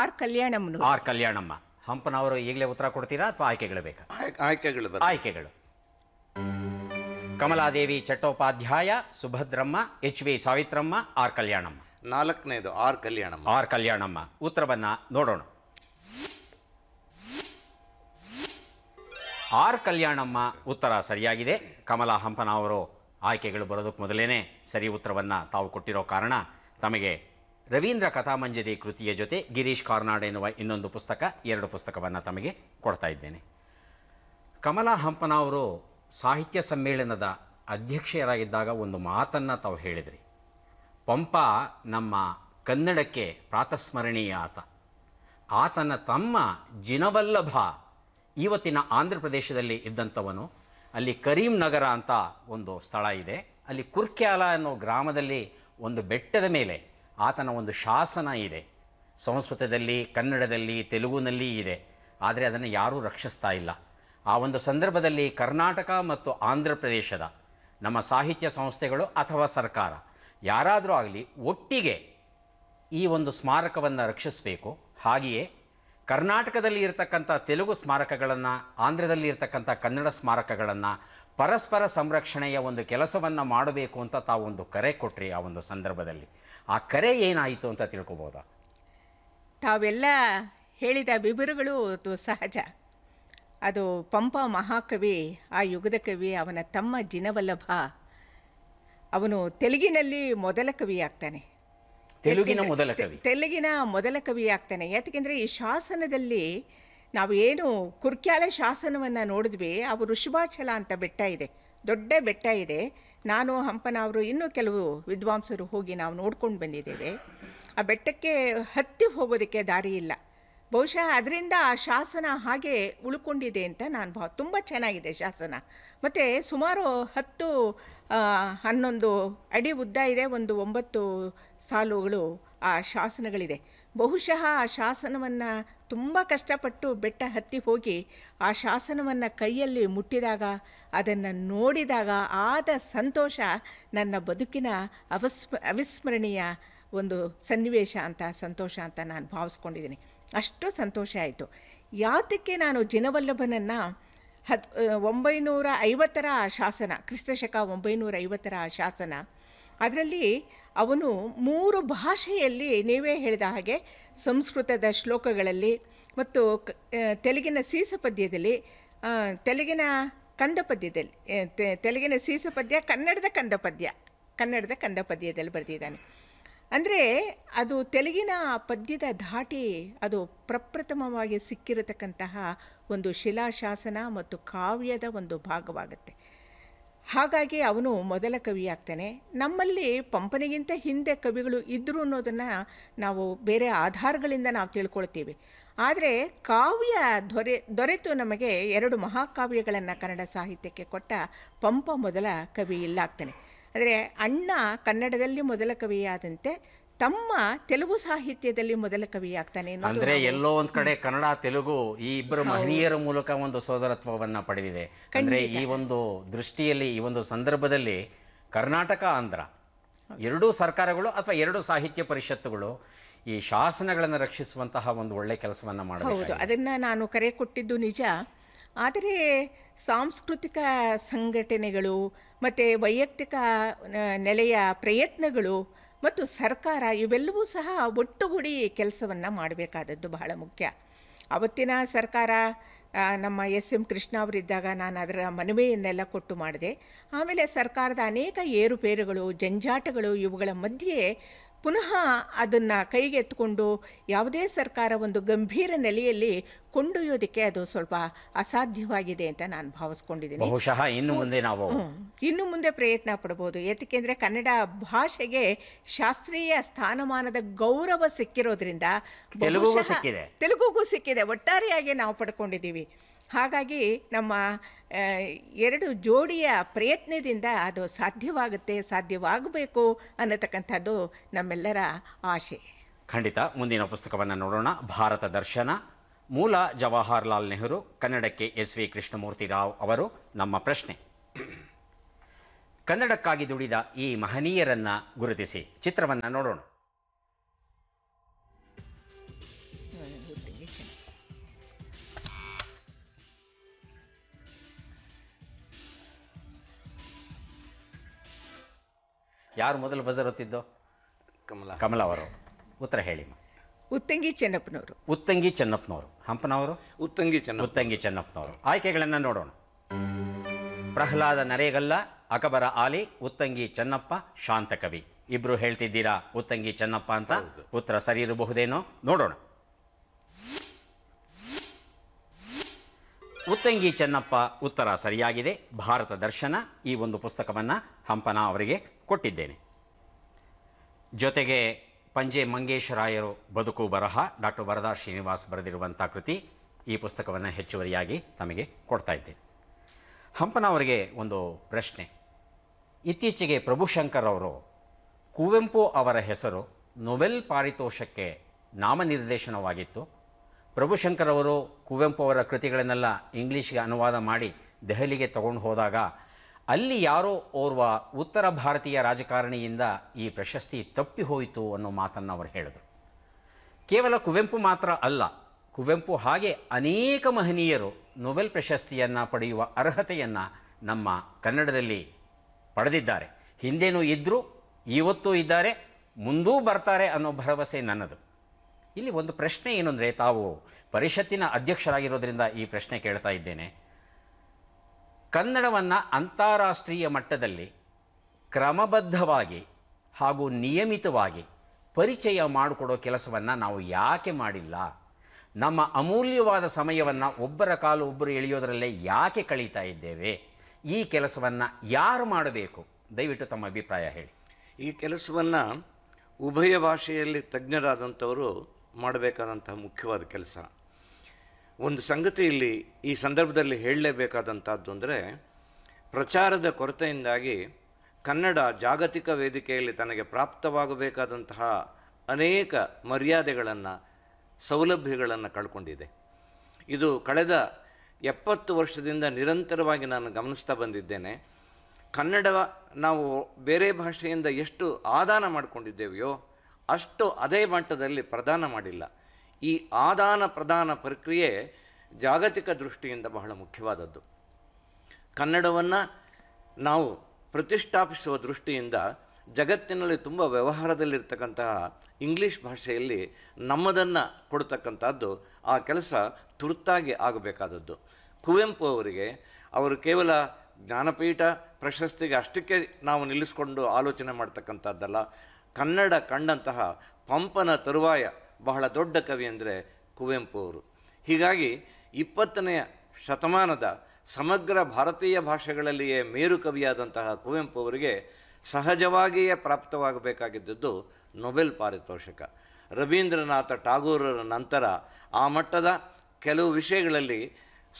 ಆರ್ ಕಲ್ಯಾಣಮ್ಮ ಆರ್ ಕಲ್ಯಾಣಮ್ಮ ಹಂಪನವರು ಈಗಲೇ ಉತ್ತರ ಕೊಡ್ತೀರಾ ಅಥವಾ ಆಯ್ಕೆಗಳು ಬೇಕಾ ಆಯ್ಕೆಗಳು ಆಯ್ಕೆಗಳು Kamaladevi Chattopadhyay Subhadramma H V Savitramma R Kalyanamma ನಾಲ್ಕನೇದು ಆರ್ ಕಲ್ಯಾಣಮ್ಮ ಆರ್ ಕಲ್ಯಾಣಮ್ಮ ಉತ್ತರವನ್ನು ನೋಡೋಣ ಆರ್ ಕಲ್ಯಾಣಮ್ಮ ಉತ್ತರ ಸರಿಯಾಗಿದೆ ಕಮಲಾ ಹಂಪನವರು ಆಯ್ಕೆಗಳು ಬರೋದಕ್ಕೆ ಮೊದಲೇನೆ ಸರಿ ಉತ್ತರವನ್ನು ತಾವು ಕೊಟ್ಟಿರೋ ಕಾರಣ ತಮಗೆ ರವೀಂದ್ರ ಕಥಾಮಂಜರಿ ಕೃತಿಯ ಜೊತೆ ಗಿರೀಶ್ ಕಾರ್ನಾಡ್ ಎನ್ನುವ ಇನ್ನೊಂದು ಪುಸ್ತಕ ಎರಡು ಪುಸ್ತಕವನ್ನು ತಮಗೆ ಕೊಡ್ತಾ ಇದ್ದೇನೆ ಕಮಲಾ ಹಂಪನ ಅವರು ಸಾಹಿತ್ಯ ಸಮ್ಮೇಳನದ ಅಧ್ಯಕ್ಷರಾಗಿದ್ದಾಗ ಒಂದು ಮಾತನ್ನು ತಾವು ಹೇಳಿದ್ರಿ ಪಂಪ ನಮ್ಮ ಕನ್ನಡಕ್ಕೆ ಪ್ರಾತಸ್ಮರಣೀಯ ಆತ ಆತನ ತಮ್ಮ ಜಿನವಲ್ಲಭ ಇವತ್ತಿನ ಆಂಧ್ರ ಪ್ರದೇಶದಲ್ಲಿ ಇದ್ದಂಥವನು ಅಲ್ಲಿ ಕರೀಂ ನಗರ ಅಂತ ಒಂದು ಸ್ಥಳ ಇದೆ ಅಲ್ಲಿ ಕುರ್ಕ್ಯಾಲ ಅನ್ನೋ ಗ್ರಾಮದಲ್ಲಿ ಒಂದು ಬೆಟ್ಟದ ಮೇಲೆ ಆತನ ಒಂದು ಶಾಸನ ಇದೆ ಸಂಸ್ಕೃತದಲ್ಲಿ ಕನ್ನಡದಲ್ಲಿ ತೆಲುಗುನಲ್ಲಿ ಇದೆ ಆದರೆ ಅದನ್ನು ಯಾರೂ ರಕ್ಷಿಸ್ತಾ ಇಲ್ಲ ಆ ಒಂದು ಸಂದರ್ಭದಲ್ಲಿ ಕರ್ನಾಟಕ ಮತ್ತು ಆಂಧ್ರ ಪ್ರದೇಶದ ನಮ್ಮ ಸಾಹಿತ್ಯ ಸಂಸ್ಥೆಗಳು ಅಥವಾ ಸರ್ಕಾರ ಯಾರಾದರೂ ಆಗಲಿ ಒಟ್ಟಿಗೆ ಈ ಒಂದು ಸ್ಮಾರಕವನ್ನು ರಕ್ಷಿಸಬೇಕು ಹಾಗೆಯೇ ಕರ್ನಾಟಕದಲ್ಲಿ ಇರತಕ್ಕಂಥ ತೆಲುಗು ಸ್ಮಾರಕಗಳನ್ನು ಆಂಧ್ರದಲ್ಲಿ ಇರತಕ್ಕಂಥ ಕನ್ನಡ ಸ್ಮಾರಕಗಳನ್ನು ಪರಸ್ಪರ ಸಂರಕ್ಷಣೆಯ ಒಂದು ಕೆಲಸವನ್ನು ಮಾಡಬೇಕು ಅಂತ ತಾವೊಂದು ಕರೆ ಕೊಟ್ಟ್ರಿ ಆ ಒಂದು ಸಂದರ್ಭದಲ್ಲಿ ಆ ಕರೆ ಏನಾಯಿತು ಅಂತ ತಿಳ್ಕೊಬೋದಾ ತಾವೆಲ್ಲ ಹೇಳಿದ ವಿವರಗಳು ಅದು ಸಹಜ ಅದು ಪಂಪ ಮಹಾಕವಿ ಆ ಯುಗದ ಕವಿ ಅವನ ತಮ್ಮ ಜಿನವಲ್ಲಭ ಅವನು ತೆಲುಗಿನಲ್ಲಿ ಮೊದಲ ಕವಿ ಆಗ್ತಾನೆ ತೆಲುಗಿನ ಮೊದಲ ಕವಿ ತೆಲುಗಿನ ಮೊದಲ ಕವಿ ಆಗ್ತಾನೆ ಯಾಕೆಂದರೆ ಈ ಶಾಸನದಲ್ಲಿ ನಾವು ಏನು ಕುರ್ಕ್ಯಾಲ ಶಾಸನವನ್ನು ನೋಡಿದ್ವಿ ಅವು ಋಷಭಾಚಲ ಅಂತ ಬೆಟ್ಟ ಇದೆ ದೊಡ್ಡ ಬೆಟ್ಟ ಇದೆ ನಾನು ಹಂಪನವರು ಇನ್ನೂ ಕೆಲವು ವಿದ್ವಾಂಸರು ಹೋಗಿ ನಾವು ನೋಡ್ಕೊಂಡು ಬಂದಿದ್ದೇವೆ ಆ ಬೆಟ್ಟಕ್ಕೆ ಹತ್ತಿ ಹೋಗೋದಕ್ಕೆ ದಾರಿ ಇಲ್ಲ ಬಹುಶಃ ಅದರಿಂದ ಆ ಶಾಸನ ಹಾಗೆ ಉಳ್ಕೊಂಡಿದೆ ಅಂತ ನಾನು ಭಾವ ತುಂಬ ಚೆನ್ನಾಗಿದೆ ಶಾಸನ ಮತ್ತು ಸುಮಾರು ಹತ್ತು ಹನ್ನೊಂದು ಅಡಿ ಉದ್ದ ಇದೆ ಒಂದು ಒಂಬತ್ತು ಸಾಲುಗಳು ಆ ಶಾಸನಗಳಿದೆ ಬಹುಶಃ ಆ ಶಾಸನವನ್ನು ತುಂಬ ಕಷ್ಟಪಟ್ಟು ಬೆಟ್ಟ ಹತ್ತಿ ಹೋಗಿ ಆ ಶಾಸನವನ್ನು ಕೈಯಲ್ಲಿ ಮುಟ್ಟಿದಾಗ ಅದನ್ನು ನೋಡಿದಾಗ ಆದ ಸಂತೋಷ ನನ್ನ ಬದುಕಿನ ಅವಸ್ಮ ಅವಿಸ್ಮರಣೀಯ ಒಂದು ಸನ್ನಿವೇಶ ಅಂತ ಸಂತೋಷ ಅಂತ ನಾನು ಭಾವಿಸ್ಕೊಂಡಿದ್ದೀನಿ ಅಷ್ಟು ಸಂತೋಷ ಆಯಿತು ಯಾತಕ್ಕೆ ನಾನು ಜಿನವಲ್ಲಭನನ್ನು ಹತ್ ಒಂಬೈನೂರ ಐವತ್ತರ ಶಾಸನ ಕ್ರಿಸ್ತಶಕ ಒಂಬೈನೂರ ಐವತ್ತರ ಶಾಸನ ಅದರಲ್ಲಿ ಅವನು ಮೂರು ಭಾಷೆಯಲ್ಲಿ ನೀವೇ ಹೇಳಿದ ಹಾಗೆ ಸಂಸ್ಕೃತದ ಶ್ಲೋಕಗಳಲ್ಲಿ ಮತ್ತು ತೆಲುಗಿನ ಸೀಸ ಪದ್ಯದಲ್ಲಿ ತೆಲುಗಿನ ಕಂದ ಪದ್ಯದಲ್ಲಿ ತೆಲುಗಿನ ಸೀಸ ಪದ್ಯ ಕನ್ನಡದ ಕಂದ ಪದ್ಯ ಕನ್ನಡದ ಕಂದ ಪದ್ಯದಲ್ಲಿ ಬರೆದಿದ್ದಾನೆ ಅಂದರೆ ಅದು ತೆಲುಗಿನ ಪದ್ಯದ ಧಾಟಿ ಅದು ಪ್ರಪ್ರಥಮವಾಗಿ ಸಿಕ್ಕಿರತಕ್ಕಂತಹ ಒಂದು ಶಿಲಾಶಾಸನ ಮತ್ತು ಕಾವ್ಯದ ಒಂದು ಭಾಗವಾಗುತ್ತೆ ಹಾಗಾಗಿ ಅವನು ಮೊದಲ ಕವಿಯಾಗ್ತಾನೆ ನಮ್ಮಲ್ಲಿ ಪಂಪನಿಗಿಂತ ಹಿಂದೆ ಕವಿಗಳು ಇದ್ದರು ಅನ್ನೋದನ್ನು ನಾವು ಬೇರೆ ಆಧಾರಗಳಿಂದ ನಾವು ತಿಳ್ಕೊಳ್ತೀವಿ ಆದರೆ ಕಾವ್ಯ ದೊರೆ ದೊರೆತು ನಮಗೆ ಎರಡು ಮಹಾಕಾವ್ಯಗಳನ್ನು ಕನ್ನಡ ಸಾಹಿತ್ಯಕ್ಕೆ ಕೊಟ್ಟ ಪಂಪ ಮೊದಲ ಕವಿ ಇಲ್ಲಾಗ್ತಾನೆ ಆದರೆ ಅಣ್ಣ ಕನ್ನಡದಲ್ಲಿ ಮೊದಲ ಕವಿಯಾದಂತೆ ತಮ್ಮ ತೆಲುಗು ಸಾಹಿತ್ಯದಲ್ಲಿ ಮೊದಲ ಕವಿಯಾಗ್ತಾನೆ ಅಂದ್ರೆ ಎಲ್ಲೋ ಒಂದ್ ಕಡೆ ಕನ್ನಡ ತೆಲುಗು ಈ ಇಬ್ಬರು ಮಹನೀಯರ ಮೂಲಕ ಒಂದು ಸೋದರತ್ವವನ್ನ ಪಡೆದಿದೆ ಅಂದ್ರೆ ಈ ಒಂದು ದೃಷ್ಟಿಯಲ್ಲಿ ಈ ಒಂದು ಸಂದರ್ಭದಲ್ಲಿ ಕರ್ನಾಟಕ ಆಂಧ್ರ ಎರಡೂ ಸರ್ಕಾರಗಳು ಅಥವಾ ಎರಡು ಸಾಹಿತ್ಯ ಪರಿಷತ್ತುಗಳು ಈ ಶಾಸನಗಳನ್ನು ರಕ್ಷಿಸುವಂತಹ ಒಂದು ಒಳ್ಳೆ ಕೆಲಸವನ್ನು ಮಾಡಬೇಕು ಹೌದು ಅದನ್ನು ನಾನು ಕರೆ ಕೊಟ್ಟಿದ್ದು ನಿಜ ಆದರೆ ಸಾಂಸ್ಕೃತಿಕ ಸಂಘಟನೆಗಳು ಮತ್ತು ವೈಯಕ್ತಿಕ ನೆಲೆಯ ಪ್ರಯತ್ನಗಳು ಮತ್ತು ಸರ್ಕಾರ ಇವೆಲ್ಲವೂ ಸಹ ಒಟ್ಟುಗೂಡಿ ಕೆಲಸವನ್ನು ಮಾಡಬೇಕಾದದ್ದು ಬಹಳ ಮುಖ್ಯ ಅವತ್ತಿನ ಸರ್ಕಾರ ನಮ್ಮ ಎಸ್ ಎಂ ಕೃಷ್ಣ ಅವರಿದ್ದಾಗ ನಾನು ಅದರ ಮನವಿಯನ್ನೆಲ್ಲ ಕೊಟ್ಟು ಮಾಡಿದೆ ಆಮೇಲೆ ಸರ್ಕಾರದ ಅನೇಕ ಏರುಪೇರುಗಳು ಜಂಜಾಟಗಳು ಇವುಗಳ ಮಧ್ಯೆ ಪುನಃ ಅದನ್ನು ಕೈಗೆ ಯಾವುದೇ ಸರ್ಕಾರ ಒಂದು ಗಂಭೀರ ನೆಲೆಯಲ್ಲಿ ಕೊಂಡೊಯ್ಯೋದಕ್ಕೆ ಅದು ಸ್ವಲ್ಪ ಅಸಾಧ್ಯವಾಗಿದೆ ಅಂತ ನಾನು ಭಾವಿಸ್ಕೊಂಡಿದ್ದೀನಿ ಬಹುಶಃ ಇನ್ನು ಮುಂದೆ ನಾವು ಇನ್ನು ಮುಂದೆ ಪ್ರಯತ್ನ ಪಡ್ಬೋದು ಏತಕ್ಕೆಂದರೆ ಕನ್ನಡ ಭಾಷೆಗೆ ಶಾಸ್ತ್ರೀಯ ಸ್ಥಾನಮಾನದ ಗೌರವ ಸಿಕ್ಕಿರೋದ್ರಿಂದ ತೆಲುಗುಗೂ ಸಿಕ್ಕಿದೆ ಒಟ್ಟಾರೆಯಾಗಿ ನಾವು ಪಡ್ಕೊಂಡಿದ್ದೀವಿ ಹಾಗಾಗಿ ನಮ್ಮ ಎರಡು ಜೋಡಿಯ ಪ್ರಯತ್ನದಿಂದ ಅದು ಸಾಧ್ಯವಾಗುತ್ತೆ ಸಾಧ್ಯವಾಗಬೇಕು ಅನ್ನತಕ್ಕಂಥದ್ದು ನಮ್ಮೆಲ್ಲರ ಆಶೆ ಖಂಡಿತ ಮುಂದಿನ ಪುಸ್ತಕವನ್ನು ನೋಡೋಣ ಭಾರತ ದರ್ಶನ ಮೂಲ ಜವಾಹರ್ಲಾಲ್ ನೆಹರು ಕನ್ನಡಕ್ಕೆ ಎಸ್ ವಿ ಕೃಷ್ಣಮೂರ್ತಿ ರಾವ್ ಅವರು ನಮ್ಮ ಪ್ರಶ್ನೆ ಕನ್ನಡಕ್ಕಾಗಿ ದುಡಿದ ಈ ಮಹನೀಯರನ್ನು ಗುರುತಿಸಿ ಚಿತ್ರವನ್ನು ನೋಡೋಣ ಯಾರು ಮೊದಲು ಬಜರ್ ಹೊತ್ತಿದ್ದು ಕಮಲ ಕಮಲ ಅವರು ಉತ್ತರ ಹೇಳಿ ಉತ್ತಂಗಿ ಚೆನ್ನಪ್ಪನವರು ಉತ್ತಂಗಿ ಚೆನ್ನಪ್ಪನವರು ಹಂಪನವರು ಉತ್ತಂಗಿ ಚೆನ್ನ ಉತ್ತಂಗಿ ಚೆನ್ನಪ್ಪನವರು ಆಯ್ಕೆಗಳನ್ನು ನೋಡೋಣ ಪ್ರಹ್ಲಾದ ನರೇಗಲ್ಲ ಅಕಬರ ಆಲಿ ಉತ್ತಂಗಿ ಚೆನ್ನಪ್ಪ ಶಾಂತ ಕವಿ ಇಬ್ರು ಹೇಳ್ತಿದ್ದೀರಾ ಉತ್ತಂಗಿ ಚೆನ್ನಪ್ಪ ಅಂತ ಉತ್ತರ ಸರಿ ಇರಬಹುದೇನೋ ನೋಡೋಣ ಉತ್ತಂಗಿ ಚೆನ್ನಪ್ಪ ಉತ್ತರ ಸರಿಯಾಗಿದೆ ಭಾರತ ದರ್ಶನ ಈ ಒಂದು ಪುಸ್ತಕವನ್ನು ಹಂಪನ ಅವರಿಗೆ ಕೊಟ್ಟಿದ್ದೇನೆ ಜೊತೆಗೆ ಪಂಜೆ ಮಂಗೇಶರಾಯರು ಬದುಕು ಬರಹ ಡಾಕ್ಟರ್ ವರದಾ ಶ್ರೀನಿವಾಸ್ ಬರೆದಿರುವಂಥ ಕೃತಿ ಈ ಪುಸ್ತಕವನ್ನು ಹೆಚ್ಚುವರಿಯಾಗಿ ತಮಗೆ ಕೊಡ್ತಾ ಇದ್ದೇನೆ ಹಂಪನವರಿಗೆ ಒಂದು ಪ್ರಶ್ನೆ ಇತ್ತೀಚೆಗೆ ಪ್ರಭುಶಂಕರ್ ಅವರು ಕುವೆಂಪು ಅವರ ಹೆಸರು ನೊಬೆಲ್ ಪಾರಿತೋಷಕ್ಕೆ ನಾಮನಿರ್ದೇಶನವಾಗಿತ್ತು ಪ್ರಭುಶಂಕರ್ ಅವರು ಕುವೆಂಪು ಅವರ ಕೃತಿಗಳನ್ನೆಲ್ಲ ಇಂಗ್ಲೀಷ್ಗೆ ಅನುವಾದ ಮಾಡಿ ದೆಹಲಿಗೆ ತಗೊಂಡು ಹೋದಾಗ ಅಲ್ಲಿ ಯಾರೋ ಓರ್ವ ಉತ್ತರ ಭಾರತೀಯ ರಾಜಕಾರಣಿಯಿಂದ ಈ ಪ್ರಶಸ್ತಿ ತಪ್ಪಿ ಹೋಯಿತು ಅನ್ನೋ ಮಾತನ್ನು ಅವರು ಹೇಳಿದರು ಕೇವಲ ಕುವೆಂಪು ಮಾತ್ರ ಅಲ್ಲ ಕುವೆಂಪು ಹಾಗೆ ಅನೇಕ ಮಹನೀಯರು ನೊಬೆಲ್ ಪ್ರಶಸ್ತಿಯನ್ನು ಪಡೆಯುವ ಅರ್ಹತೆಯನ್ನು ನಮ್ಮ ಕನ್ನಡದಲ್ಲಿ ಪಡೆದಿದ್ದಾರೆ ಹಿಂದೇನೂ ಇದ್ದರೂ ಇವತ್ತೂ ಇದ್ದಾರೆ ಮುಂದೂ ಬರ್ತಾರೆ ಅನ್ನೋ ಭರವಸೆ ನನ್ನದು ಇಲ್ಲಿ ಒಂದು ಪ್ರಶ್ನೆ ಏನು ಅಂದರೆ ತಾವು ಪರಿಷತ್ತಿನ ಅಧ್ಯಕ್ಷರಾಗಿರೋದ್ರಿಂದ ಈ ಪ್ರಶ್ನೆ ಕೇಳ್ತಾ ಇದ್ದೇನೆ ಕನ್ನಡವನ್ನು ಅಂತಾರಾಷ್ಟ್ರೀಯ ಮಟ್ಟದಲ್ಲಿ ಕ್ರಮಬದ್ಧವಾಗಿ ಹಾಗೂ ನಿಯಮಿತವಾಗಿ ಪರಿಚಯ ಮಾಡಿಕೊಡೋ ಕೆಲಸವನ್ನು ನಾವು ಯಾಕೆ ಮಾಡಿಲ್ಲ ನಮ್ಮ ಅಮೂಲ್ಯವಾದ ಸಮಯವನ್ನು ಒಬ್ಬರ ಕಾಲು ಒಬ್ಬರು ಎಳೆಯೋದರಲ್ಲೇ ಯಾಕೆ ಕಳೀತಾ ಇದ್ದೇವೆ ಈ ಕೆಲಸವನ್ನು ಯಾರು ಮಾಡಬೇಕು ದಯವಿಟ್ಟು ತಮ್ಮ ಅಭಿಪ್ರಾಯ ಹೇಳಿ ಈ ಕೆಲಸವನ್ನು ಉಭಯ ಭಾಷೆಯಲ್ಲಿ ತಜ್ಞರಾದಂಥವರು ಮಾಡಬೇಕಾದಂತಹ ಮುಖ್ಯವಾದ ಕೆಲಸ ಒಂದು ಸಂಗತಿಯಲ್ಲಿ ಈ ಸಂದರ್ಭದಲ್ಲಿ ಹೇಳಲೇಬೇಕಾದಂಥದ್ದು ಅಂದರೆ ಪ್ರಚಾರದ ಕೊರತೆಯಿಂದಾಗಿ ಕನ್ನಡ ಜಾಗತಿಕ ವೇದಿಕೆಯಲ್ಲಿ ತನಗೆ ಪ್ರಾಪ್ತವಾಗಬೇಕಾದಂತಹ ಅನೇಕ ಮರ್ಯಾದೆಗಳನ್ನು ಸೌಲಭ್ಯಗಳನ್ನು ಕಳ್ಕೊಂಡಿದೆ ಇದು ಕಳೆದ ಎಪ್ಪತ್ತು ವರ್ಷದಿಂದ ನಿರಂತರವಾಗಿ ನಾನು ಗಮನಿಸ್ತಾ ಬಂದಿದ್ದೇನೆ ಕನ್ನಡ ನಾವು ಬೇರೆ ಭಾಷೆಯಿಂದ ಎಷ್ಟು ಆದಾನ ಮಾಡಿಕೊಂಡಿದ್ದೇವೆಯೋ ಅಷ್ಟು ಅದೇ ಮಟ್ಟದಲ್ಲಿ ಪ್ರದಾನ ಮಾಡಿಲ್ಲ ಈ ಆದಾನ ಪ್ರದಾನ ಪ್ರಕ್ರಿಯೆ ಜಾಗತಿಕ ದೃಷ್ಟಿಯಿಂದ ಬಹಳ ಮುಖ್ಯವಾದದ್ದು ಕನ್ನಡವನ್ನು ನಾವು ಪ್ರತಿಷ್ಠಾಪಿಸುವ ದೃಷ್ಟಿಯಿಂದ ಜಗತ್ತಿನಲ್ಲಿ ತುಂಬ ವ್ಯವಹಾರದಲ್ಲಿರ್ತಕ್ಕಂತಹ ಇಂಗ್ಲೀಷ್ ಭಾಷೆಯಲ್ಲಿ ನಮ್ಮದನ್ನು ಕೊಡ್ತಕ್ಕಂಥದ್ದು ಆ ಕೆಲಸ ತುರ್ತಾಗಿ ಆಗಬೇಕಾದದ್ದು ಕುವೆಂಪು ಅವರಿಗೆ ಅವರು ಕೇವಲ ಜ್ಞಾನಪೀಠ ಪ್ರಶಸ್ತಿಗೆ ಅಷ್ಟಕ್ಕೆ ನಾವು ನಿಲ್ಲಿಸಿಕೊಂಡು ಆಲೋಚನೆ ಮಾಡ್ತಕ್ಕಂಥದ್ದಲ್ಲ ಕನ್ನಡ ಕಂಡಂತಹ ಪಂಪನ ತರುವಾಯ ಬಹಳ ದೊಡ್ಡ ಕವಿ ಅಂದರೆ ಕುವೆಂಪು ಅವರು ಹೀಗಾಗಿ ಇಪ್ಪತ್ತನೆಯ ಶತಮಾನದ ಸಮಗ್ರ ಭಾರತೀಯ ಭಾಷೆಗಳಲ್ಲಿಯೇ ಮೇರು ಕವಿಯಾದಂತಹ ಕುವೆಂಪು ಅವರಿಗೆ ಸಹಜವಾಗಿಯೇ ಪ್ರಾಪ್ತವಾಗಬೇಕಾಗಿದ್ದದ್ದು ನೊಬೆಲ್ ಪಾರಿತೋಷಕ ರವೀಂದ್ರನಾಥ ಟಾಗೋರರ ನಂತರ ಆ ಮಟ್ಟದ ಕೆಲವು ವಿಷಯಗಳಲ್ಲಿ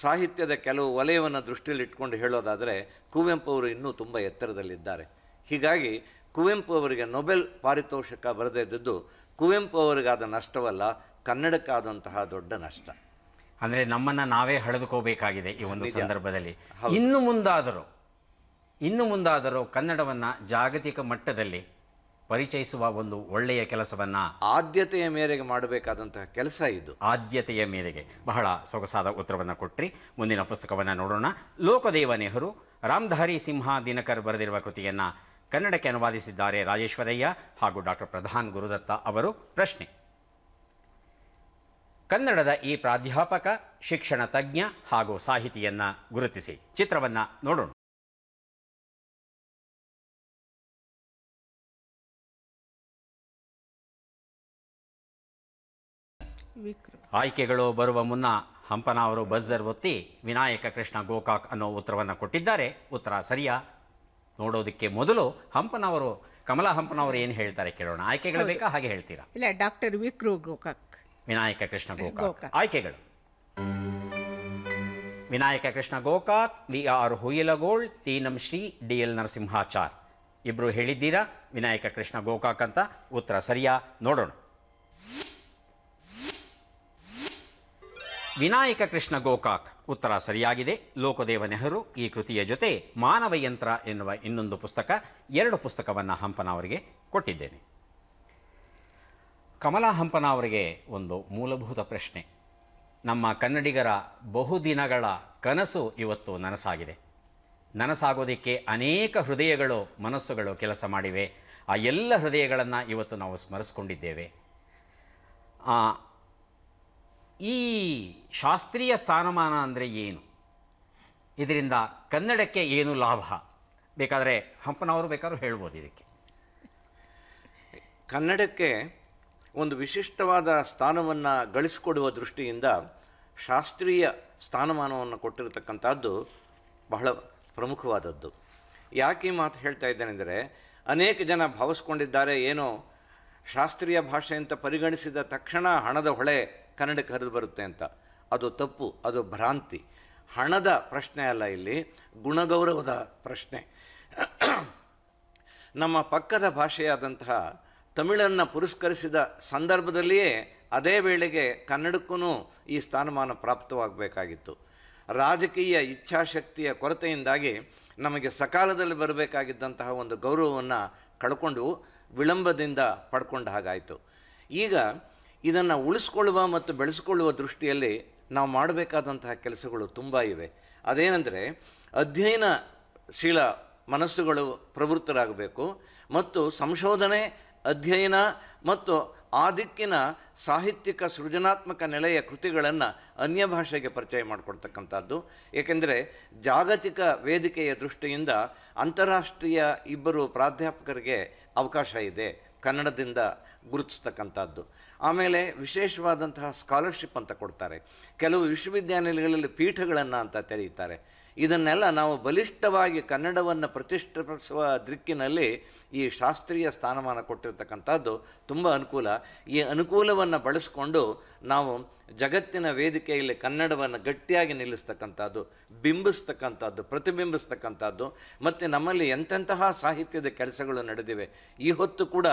ಸಾಹಿತ್ಯದ ಕೆಲವು ವಲಯವನ್ನು ದೃಷ್ಟಿಯಲ್ಲಿಟ್ಕೊಂಡು ಹೇಳೋದಾದರೆ ಕುವೆಂಪು ಅವರು ಇನ್ನೂ ತುಂಬ ಎತ್ತರದಲ್ಲಿದ್ದಾರೆ ಹೀಗಾಗಿ ಕುವೆಂಪು ಅವರಿಗೆ ನೊಬೆಲ್ ಪಾರಿತೋಷಕ ಬರೆದಿದ್ದದ್ದು ಕುವೆಂಪು ಅವರಿಗಾದ ನಷ್ಟವಲ್ಲ ಕನ್ನಡಕ್ಕಾದಂತಹ ದೊಡ್ಡ ನಷ್ಟ ಅಂದರೆ ನಮ್ಮನ್ನು ನಾವೇ ಹಳೆದುಕೋಬೇಕಾಗಿದೆ ಈ ಒಂದು ಸಂದರ್ಭದಲ್ಲಿ ಇನ್ನು ಮುಂದಾದರೂ ಇನ್ನು ಮುಂದಾದರೂ ಕನ್ನಡವನ್ನು ಜಾಗತಿಕ ಮಟ್ಟದಲ್ಲಿ ಪರಿಚಯಿಸುವ ಒಂದು ಒಳ್ಳೆಯ ಕೆಲಸವನ್ನು ಆದ್ಯತೆಯ ಮೇರೆಗೆ ಮಾಡಬೇಕಾದಂತಹ ಕೆಲಸ ಇದು ಆದ್ಯತೆಯ ಮೇರೆಗೆ ಬಹಳ ಸೊಗಸಾದ ಉತ್ತರವನ್ನು ಕೊಟ್ಟರಿ ಮುಂದಿನ ಪುಸ್ತಕವನ್ನು ನೋಡೋಣ ಲೋಕದೇವ ನೆಹರು ರಾಮಧಾರಿ ಸಿಂಹ ದಿನಕರ್ ಬರೆದಿರುವ ಕೃತಿಯನ್ನು ಕನ್ನಡಕ್ಕೆ ಅನುವಾದಿಸಿದ್ದಾರೆ ರಾಜೇಶ್ವರಯ್ಯ ಹಾಗೂ ಡಾಕ್ಟರ್ ಪ್ರಧಾನ್ ಗುರುದತ್ತ ಅವರು ಪ್ರಶ್ನೆ ಕನ್ನಡದ ಈ ಪ್ರಾಧ್ಯಾಪಕ ಶಿಕ್ಷಣ ತಜ್ಞ ಹಾಗೂ ಸಾಹಿತಿಯನ್ನ ಗುರುತಿಸಿ ಚಿತ್ರವನ್ನ ನೋಡೋಣ ಆಯ್ಕೆಗಳು ಬರುವ ಮುನ್ನ ಹಂಪನ ಅವರು ಬಜರ್ ಒತ್ತಿ ವಿನಾಯಕ ಕೃಷ್ಣ ಗೋಕಾಕ್ ಅನ್ನೋ ಉತ್ತರವನ್ನು ಕೊಟ್ಟಿದ್ದಾರೆ ಉತ್ತರ ಸರಿಯಾ ನೋಡೋದಕ್ಕೆ ಮೊದಲು ಹಂಪನವರು ಕಮಲಾ ಹಂಪನವರು ಏನು ಹೇಳ್ತಾರೆ ಕೇಳೋಣ ಆಯ್ಕೆಗಳು ಬೇಕಾ ಹಾಗೆ ಹೇಳ್ತೀರಾ ಇಲ್ಲ ಡಾಕ್ಟರ್ ವಿಕ್ರು ಗೋಕಾಕ್ ವಿನಾಯಕ ಕೃಷ್ಣ ಗೋಕಾಕ್ ಆಯ್ಕೆಗಳು Vinayaka Krishna Gokak V R Huilgol Tinam Shri D L Narasimhachar ಇಬ್ಬರು ಹೇಳಿದ್ದೀರಾ ವಿನಾಯಕ ಕೃಷ್ಣ ಗೋಕಾಕ್ ಅಂತ ಉತ್ತರ ಸರಿಯಾ ನೋಡೋಣ ವಿನಾಯಕ ಕೃಷ್ಣ ಗೋಕಾಕ್ ಉತ್ತರ ಸರಿಯಾಗಿದೆ ಲೋಕದೇವ ನೆಹರು ಈ ಕೃತಿಯ ಜೊತೆ ಮಾನವ ಯಂತ್ರ ಎನ್ನುವ ಇನ್ನೊಂದು ಪುಸ್ತಕ ಎರಡು ಪುಸ್ತಕವನ್ನು ಹಂಪನ ಅವರಿಗೆ ಕೊಟ್ಟಿದ್ದೇನೆ ಕಮಲಾ ಹಂಪನ ಅವರಿಗೆ ಒಂದು ಮೂಲಭೂತ ಪ್ರಶ್ನೆ ನಮ್ಮ ಕನ್ನಡಿಗರ ಬಹುದಿನಗಳ ಕನಸು ಇವತ್ತು ನನಸಾಗಿದೆ ನನಸಾಗೋದಕ್ಕೆ ಅನೇಕ ಹೃದಯಗಳು ಮನಸ್ಸುಗಳು ಕೆಲಸ ಮಾಡಿವೆ ಆ ಎಲ್ಲ ಹೃದಯಗಳನ್ನು ಇವತ್ತು ನಾವು ಸ್ಮರಿಸ್ಕೊಂಡಿದ್ದೇವೆ ಈ ಶಾಸ್ತ್ರೀಯ ಸ್ಥಾನಮಾನ ಅಂದರೆ ಏನು ಇದರಿಂದ ಕನ್ನಡಕ್ಕೆ ಏನು ಲಾಭ ಬೇಕಾದರೆ ಹಂಪನವರು ಬೇಕಾದ್ರೂ ಹೇಳ್ಬೋದು ಇದಕ್ಕೆ ಕನ್ನಡಕ್ಕೆ ಒಂದು ವಿಶಿಷ್ಟವಾದ ಸ್ಥಾನವನ್ನು ಗಳಿಸಿಕೊಡುವ ದೃಷ್ಟಿಯಿಂದ ಶಾಸ್ತ್ರೀಯ ಸ್ಥಾನಮಾನವನ್ನು ಕೊಟ್ಟಿರತಕ್ಕಂಥದ್ದು ಬಹಳ ಪ್ರಮುಖವಾದದ್ದು ಯಾಕೆ ಮಾತು ಹೇಳ್ತಾ ಇದ್ದೇನೆಂದರೆ ಅನೇಕ ಜನ ಭಾವಿಸ್ಕೊಂಡಿದ್ದಾರೆ ಏನೋ ಶಾಸ್ತ್ರೀಯ ಭಾಷೆ ಅಂತ ಪರಿಗಣಿಸಿದ ತಕ್ಷಣ ಹಣದ ಹೊಳೆ ಕನ್ನಡಕ್ಕೆ ಹರಿದು ಬರುತ್ತೆ ಅಂತ ಅದು ತಪ್ಪು ಅದು ಭ್ರಾಂತಿ ಹಣದ ಪ್ರಶ್ನೆ ಅಲ್ಲ ಇಲ್ಲಿ ಗುಣಗೌರವದ ಪ್ರಶ್ನೆ ನಮ್ಮ ಪಕ್ಕದ ಭಾಷೆಯಾದಂತಹ ತಮಿಳನ್ನು ಪುರಸ್ಕರಿಸಿದ ಸಂದರ್ಭದಲ್ಲಿಯೇ ಅದೇ ವೇಳೆಗೆ ಕನ್ನಡಕ್ಕೂ ಈ ಸ್ಥಾನಮಾನ ಪ್ರಾಪ್ತವಾಗಬೇಕಾಗಿತ್ತು ರಾಜಕೀಯ ಇಚ್ಛಾಶಕ್ತಿಯ ಕೊರತೆಯಿಂದಾಗಿ ನಮಗೆ ಸಕಾಲದಲ್ಲಿ ಬರಬೇಕಾಗಿದ್ದಂತಹ ಒಂದು ಗೌರವವನ್ನು ಕಳ್ಕೊಂಡು ವಿಳಂಬದಿಂದ ಪಡ್ಕೊಂಡ ಹಾಗಾಯಿತು ಈಗ ಇದನ್ನು ಉಳಿಸ್ಕೊಳ್ಳುವ ಮತ್ತು ಬೆಳೆಸಿಕೊಳ್ಳುವ ದೃಷ್ಟಿಯಲ್ಲಿ ನಾವು ಮಾಡಬೇಕಾದಂತಹ ಕೆಲಸಗಳು ತುಂಬ ಇವೆ ಅದೇನೆಂದರೆ ಅಧ್ಯಯನಶೀಲ ಮನಸ್ಸುಗಳು ಪ್ರವೃತ್ತರಾಗಬೇಕು ಮತ್ತು ಸಂಶೋಧನೆ ಅಧ್ಯಯನ ಮತ್ತು ಆ ದಿಕ್ಕಿನ ಸಾಹಿತ್ಯಿಕ ಸೃಜನಾತ್ಮಕ ನೆಲೆಯ ಕೃತಿಗಳನ್ನು ಅನ್ಯ ಭಾಷೆಗೆ ಪರಿಚಯ ಮಾಡಿಕೊಡ್ತಕ್ಕಂಥದ್ದು ಏಕೆಂದರೆ ಜಾಗತಿಕ ವೇದಿಕೆಯ ದೃಷ್ಟಿಯಿಂದ ಅಂತಾರಾಷ್ಟ್ರೀಯ ಇಬ್ಬರು ಪ್ರಾಧ್ಯಾಪಕರಿಗೆ ಅವಕಾಶ ಇದೆ ಕನ್ನಡದಿಂದ ಗುರುತಿಸ್ತಕ್ಕಂಥದ್ದು ಆಮೇಲೆ ವಿಶೇಷವಾದಂತಹ ಸ್ಕಾಲರ್ಶಿಪ್ ಅಂತ ಕೊಡ್ತಾರೆ ಕೆಲವು ವಿಶ್ವವಿದ್ಯಾನಿಲಯಗಳಲ್ಲಿ ಪೀಠಗಳನ್ನು ಅಂತ ತೆರೆಯುತ್ತಾರೆ ಇದನ್ನೆಲ್ಲ ನಾವು ಬಲಿಷ್ಠವಾಗಿ ಕನ್ನಡವನ್ನು ಪ್ರತಿಷ್ಠಾಪಿಸುವ ದಿಕ್ಕಿನಲ್ಲಿ ಈ ಶಾಸ್ತ್ರೀಯ ಸ್ಥಾನಮಾನ ಕೊಟ್ಟಿರ್ತಕ್ಕಂಥದ್ದು ತುಂಬ ಅನುಕೂಲ ಈ ಅನುಕೂಲವನ್ನು ಬಳಸಿಕೊಂಡು ನಾವು ಜಗತ್ತಿನ ವೇದಿಕೆಯಲ್ಲಿ ಕನ್ನಡವನ್ನು ಗಟ್ಟಿಯಾಗಿ ನಿಲ್ಲಿಸ್ತಕ್ಕಂಥದ್ದು ಬಿಂಬಿಸ್ತಕ್ಕಂಥದ್ದು ಪ್ರತಿಬಿಂಬಿಸ್ತಕ್ಕಂಥದ್ದು ಮತ್ತು ನಮ್ಮಲ್ಲಿ ಎಂತೆಂತಹ ಸಾಹಿತ್ಯದ ಕೆಲಸಗಳು ನಡೆದಿವೆ ಈ ಹೊತ್ತು ಕೂಡ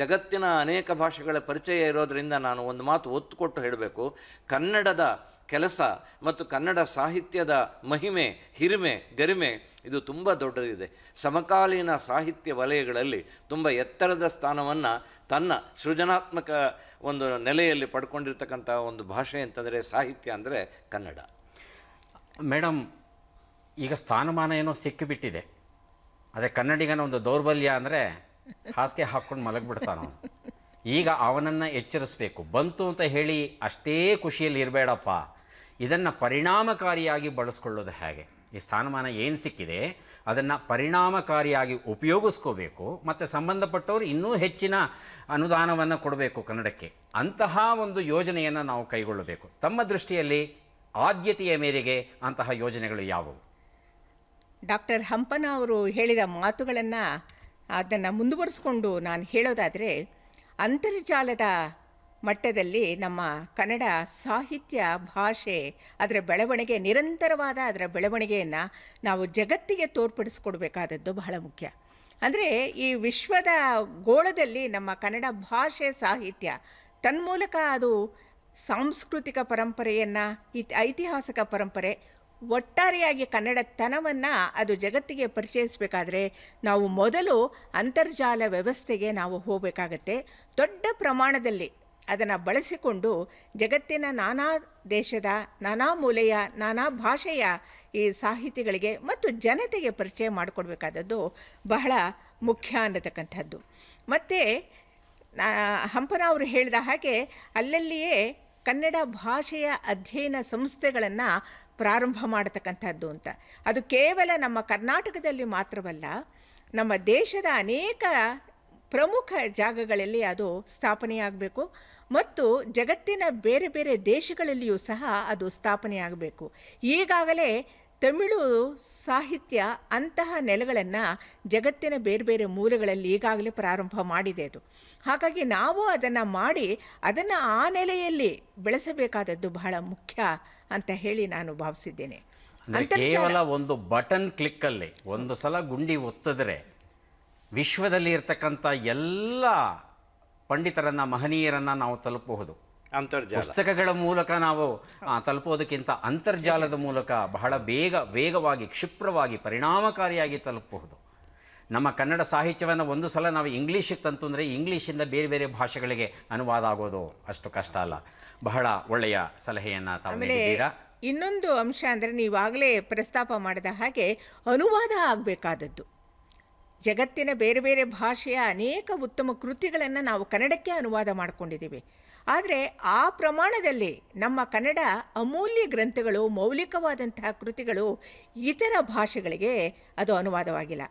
ಜಗತ್ತಿನ ಅನೇಕ ಭಾಷೆಗಳ ಪರಿಚಯ ಇರೋದರಿಂದ ನಾನು ಒಂದು ಮಾತು ಒತ್ತು ಕೊಟ್ಟು ಹೇಳಬೇಕು ಕನ್ನಡದ ಕೆಲಸ ಮತ್ತು ಕನ್ನಡ ಸಾಹಿತ್ಯದ ಮಹಿಮೆ ಹಿರಿಮೆ ಗರಿಮೆ ಇದು ತುಂಬ ದೊಡ್ಡದಿದೆ ಸಮಕಾಲೀನ ಸಾಹಿತ್ಯ ವಲಯಗಳಲ್ಲಿ ತುಂಬ ಎತ್ತರದ ಸ್ಥಾನವನ್ನು ತನ್ನ ಸೃಜನಾತ್ಮಕ ಒಂದು ನೆಲೆಯಲ್ಲಿ ಪಡ್ಕೊಂಡಿರ್ತಕ್ಕಂಥ ಒಂದು ಭಾಷೆ ಅಂತಂದರೆ ಸಾಹಿತ್ಯ ಅಂದರೆ ಕನ್ನಡ ಮೇಡಮ್ ಈಗ ಸ್ಥಾನಮಾನ ಏನೋ ಸಿಕ್ಕಿಬಿಟ್ಟಿದೆ ಅದೇ ಕನ್ನಡಿಗನ ಒಂದು ದೌರ್ಬಲ್ಯ ಅಂದರೆ ಹಾಸಿಗೆ ಹಾಕ್ಕೊಂಡು ಮಲಗಿಬಿಡ್ತಾನ ಈಗ ಅವನನ್ನು ಎಚ್ಚರಿಸಬೇಕು ಬಂತು ಅಂತ ಹೇಳಿ ಅಷ್ಟೇ ಖುಷಿಯಲ್ಲಿ ಇರಬೇಡಪ್ಪ ಇದನ್ನು ಪರಿಣಾಮಕಾರಿಯಾಗಿ ಬಳಸ್ಕೊಳ್ಳೋದು ಹೇಗೆ ಈ ಸ್ಥಾನಮಾನ ಏನು ಸಿಕ್ಕಿದೆ ಅದನ್ನು ಪರಿಣಾಮಕಾರಿಯಾಗಿ ಉಪಯೋಗಿಸ್ಕೋಬೇಕು ಮತ್ತು ಸಂಬಂಧಪಟ್ಟವರು ಇನ್ನೂ ಹೆಚ್ಚಿನ ಅನುದಾನವನ್ನು ಕೊಡಬೇಕು ಕನ್ನಡಕ್ಕೆ ಅಂತಹ ಒಂದು ಯೋಜನೆಯನ್ನು ನಾವು ಕೈಗೊಳ್ಳಬೇಕು ತಮ್ಮ ದೃಷ್ಟಿಯಲ್ಲಿ ಆದ್ಯತೆಯ ಮೇರೆಗೆ ಅಂತಹ ಯೋಜನೆಗಳು ಯಾವುವು ಡಾಕ್ಟರ್ ಹಂಪನ ಅವರು ಹೇಳಿದ ಮಾತುಗಳನ್ನು ಅದನ್ನು ಮುಂದುವರಿಸ್ಕೊಂಡು ನಾನು ಹೇಳೋದಾದರೆ ಅಂತರ್ಜಾಲದ ಮಟ್ಟದಲ್ಲಿ ನಮ್ಮ ಕನ್ನಡ ಸಾಹಿತ್ಯ ಭಾಷೆ ಅದರ ಬೆಳವಣಿಗೆ ನಿರಂತರವಾದ ಅದರ ಬೆಳವಣಿಗೆಯನ್ನು ನಾವು ಜಗತ್ತಿಗೆ ತೋರ್ಪಡಿಸ್ಕೊಡ್ಬೇಕಾದದ್ದು ಬಹಳ ಮುಖ್ಯ ಅಂದರೆ ಈ ವಿಶ್ವದ ಗೋಳದಲ್ಲಿ ನಮ್ಮ ಕನ್ನಡ ಭಾಷೆ ಸಾಹಿತ್ಯ ತನ್ಮೂಲಕ ಅದು ಸಾಂಸ್ಕೃತಿಕ ಪರಂಪರೆಯನ್ನು ಇತ್ ಐತಿಹಾಸಿಕ ಪರಂಪರೆ ಒಟ್ಟಾರೆಯಾಗಿ ಕನ್ನಡತನವನ್ನು ಅದು ಜಗತ್ತಿಗೆ ಪರಿಚಯಿಸಬೇಕಾದ್ರೆ ನಾವು ಮೊದಲು ಅಂತರ್ಜಾಲ ವ್ಯವಸ್ಥೆಗೆ ನಾವು ಹೋಗಬೇಕಾಗತ್ತೆ ದೊಡ್ಡ ಪ್ರಮಾಣದಲ್ಲಿ ಅದನ್ನು ಬಳಸಿಕೊಂಡು ಜಗತ್ತಿನ ನಾನಾ ದೇಶದ ನಾನಾ ಮೂಲೆಯ ನಾನಾ ಭಾಷೆಯ ಈ ಸಾಹಿತಿಗಳಿಗೆ ಮತ್ತು ಜನತೆಗೆ ಪರಿಚಯ ಮಾಡಿಕೊಡ್ಬೇಕಾದದ್ದು ಬಹಳ ಮುಖ್ಯ ಅನ್ನತಕ್ಕಂಥದ್ದು ಮತ್ತು ಹಂಪನ ಅವರು ಹೇಳಿದ ಹಾಗೆ ಅಲ್ಲಲ್ಲಿಯೇ ಕನ್ನಡ ಭಾಷೆಯ ಅಧ್ಯಯನ ಸಂಸ್ಥೆಗಳನ್ನು ಪ್ರಾರಂಭ ಮಾಡತಕ್ಕಂಥದ್ದು ಅಂತ ಅದು ಕೇವಲ ನಮ್ಮ ಕರ್ನಾಟಕದಲ್ಲಿ ಮಾತ್ರವಲ್ಲ ನಮ್ಮ ದೇಶದ ಅನೇಕ ಪ್ರಮುಖ ಜಾಗಗಳಲ್ಲಿ ಅದು ಸ್ಥಾಪನೆಯಾಗಬೇಕು ಮತ್ತು ಜಗತ್ತಿನ ಬೇರೆ ಬೇರೆ ದೇಶಗಳಲ್ಲಿಯೂ ಸಹ ಅದು ಸ್ಥಾಪನೆಯಾಗಬೇಕು ಈಗಾಗಲೇ ತಮಿಳು ಸಾಹಿತ್ಯ ಅಂತಹ ನೆಲೆಗಳನ್ನು ಜಗತ್ತಿನ ಬೇರೆ ಬೇರೆ ಮೂಲಗಳಲ್ಲಿ ಈಗಾಗಲೇ ಪ್ರಾರಂಭ ಮಾಡಿದೆ ಅದು ಹಾಗಾಗಿ ನಾವು ಅದನ್ನು ಮಾಡಿ ಅದನ್ನು ಆ ನೆಲೆಯಲ್ಲಿ ಬೆಳೆಸಬೇಕಾದದ್ದು ಬಹಳ ಮುಖ್ಯ ಅಂತ ಹೇಳಿ ನಾನು ಭಾವಿಸಿದ್ದೇನೆ ಕೇವಲ ಒಂದು ಬಟನ್ ಕ್ಲಿಕ್ಕಲ್ಲಿ ಒಂದು ಸಲ ಗುಂಡಿ ಒತ್ತಿದ್ರೆ ವಿಶ್ವದಲ್ಲಿ ಇರ್ತಕ್ಕಂಥ ಎಲ್ಲ ಪಂಡಿತರನ್ನ ಮಹನೀಯರನ್ನ ನಾವು ತಲುಪಬಹುದು ಅಂತರ್ಜಾಲ ಪುಸ್ತಕಗಳ ಮೂಲಕ ನಾವು ತಲುಪೋದಕ್ಕಿಂತ ಅಂತರ್ಜಾಲದ ಮೂಲಕ ಬಹಳ ಬೇಗ ವೇಗವಾಗಿ ಕ್ಷಿಪ್ರವಾಗಿ ಪರಿಣಾಮಕಾರಿಯಾಗಿ ತಲುಪಬಹುದು ನಮ್ಮ ಕನ್ನಡ ಸಾಹಿತ್ಯವನ್ನು ಒಂದು ಸಲ ನಾವು ಇಂಗ್ಲೀಷಿಗೆ ತಂತು ಅಂದರೆ ಇಂಗ್ಲೀಷಿಂದ ಬೇರೆ ಬೇರೆ ಭಾಷೆಗಳಿಗೆ ಅನುವಾದ ಆಗೋದು ಅಷ್ಟು ಕಷ್ಟ ಅಲ್ಲ ಬಹಳ ಒಳ್ಳೆಯ ಸಲಹೆಯನ್ನು ಆಮೇಲೆ ಈಗ ಇನ್ನೊಂದು ಅಂಶ ಅಂದರೆ ನೀವಾಗಲೇ ಪ್ರಸ್ತಾಪ ಮಾಡಿದ ಹಾಗೆ ಅನುವಾದ ಆಗಬೇಕಾದದ್ದು ಜಗತ್ತಿನ ಬೇರೆ ಬೇರೆ ಭಾಷೆಯ ಅನೇಕ ಉತ್ತಮ ಕೃತಿಗಳನ್ನು ನಾವು ಕನ್ನಡಕ್ಕೆ ಅನುವಾದ ಮಾಡಿಕೊಂಡಿದ್ದೀವಿ ಆದರೆ ಆ ಪ್ರಮಾಣದಲ್ಲಿ ನಮ್ಮ ಕನ್ನಡ ಅಮೂಲ್ಯ ಗ್ರಂಥಗಳು ಮೌಲಿಕವಾದಂತಹ ಕೃತಿಗಳು ಇತರ ಭಾಷೆಗಳಿಗೆ ಅದು ಅನುವಾದವಾಗಿಲ್ಲ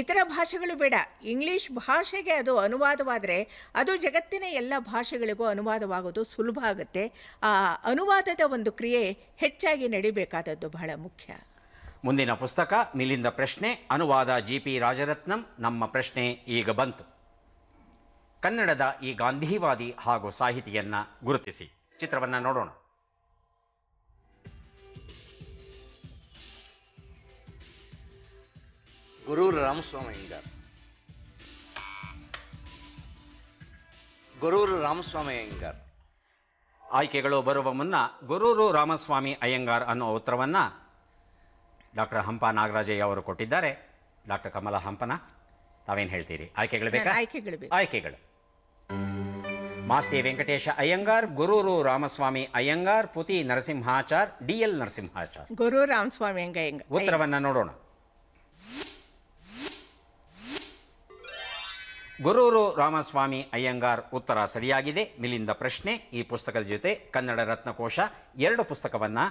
ಇತರ ಭಾಷೆಗಳು ಬೇಡ ಇಂಗ್ಲೀಷ್ ಭಾಷೆಗೆ ಅದು ಅನುವಾದವಾದರೆ ಅದು ಜಗತ್ತಿನ ಎಲ್ಲ ಭಾಷೆಗಳಿಗೂ ಅನುವಾದವಾಗೋದು ಸುಲಭ ಆಗುತ್ತೆ ಆ ಅನುವಾದದ ಒಂದು ಕ್ರಿಯೆ ಹೆಚ್ಚಾಗಿ ನಡಿಬೇಕಾದದ್ದು ಬಹಳ ಮುಖ್ಯ ಮುಂದಿನ ಪುಸ್ತಕ ಮಿಲಿಂದ ಪ್ರಶ್ನೆ ಅನುವಾದ ಜಿ ಪಿ ರಾಜರತ್ನಂ ನಮ್ಮ ಪ್ರಶ್ನೆ ಈಗ ಬಂತು ಕನ್ನಡದ ಈ ಗಾಂಧೀವಾದಿ ಹಾಗೂ ಸಾಹಿತಿಯನ್ನು ಗುರುತಿಸಿ ಚಿತ್ರವನ್ನು ನೋಡೋಣ గురువులు రామస్వామి గారు ಗೊರೂರು ರಾಮಸ್ವಾಮಿ ಆಯ್ಕೆಗಳು ಬರುವ ಮುನ್ನ ಗುರೂರು ರಾಮಸ್ವಾಮಿ ಅಯ್ಯಂಗಾರ್ ಅನ್ನೋ ಉತ್ತರವನ್ನು ಡಾಕ್ಟರ್ ಹಂಪ ನಾಗರಾಜಯ್ಯ ಅವರು ಕೊಟ್ಟಿದ್ದಾರೆ ಡಾಕ್ಟರ್ ಕಮಲ ಹಂಪನ ತಾವೇನು ಹೇಳ್ತೀರಿ ಆಯ್ಕೆಗಳು ಬೇಕಾ ಆಯ್ಕೆಗಳು ಆಯ್ಕೆಗಳು ಮಾಸ್ತಿ ವೆಂಕಟೇಶ ಅಯ್ಯಂಗಾರ್ ಗುರೂರು ರಾಮಸ್ವಾಮಿ ಅಯ್ಯಂಗಾರ್ ಪುತಿ ನರಸಿಂಹಾಚಾರ್ ಡಿ ಎಲ್ ನರಸಿಂಹಾಚಾರ್ ಗುರು ರಾಮಸ್ವಾಮಿ ಉತ್ತರವನ್ನು ನೋಡೋಣ ಗುರೂರು ರಾಮಸ್ವಾಮಿ ಅಯ್ಯಂಗಾರ್ ಉತ್ತರ ಸರಿಯಾಗಿದೆ ಮಿಲಿಂದ ಪ್ರಶ್ನೆ ಈ ಪುಸ್ತಕದ ಜೊತೆ ಕನ್ನಡ ರತ್ನಕೋಶ ಎರಡು ಪುಸ್ತಕವನ್ನು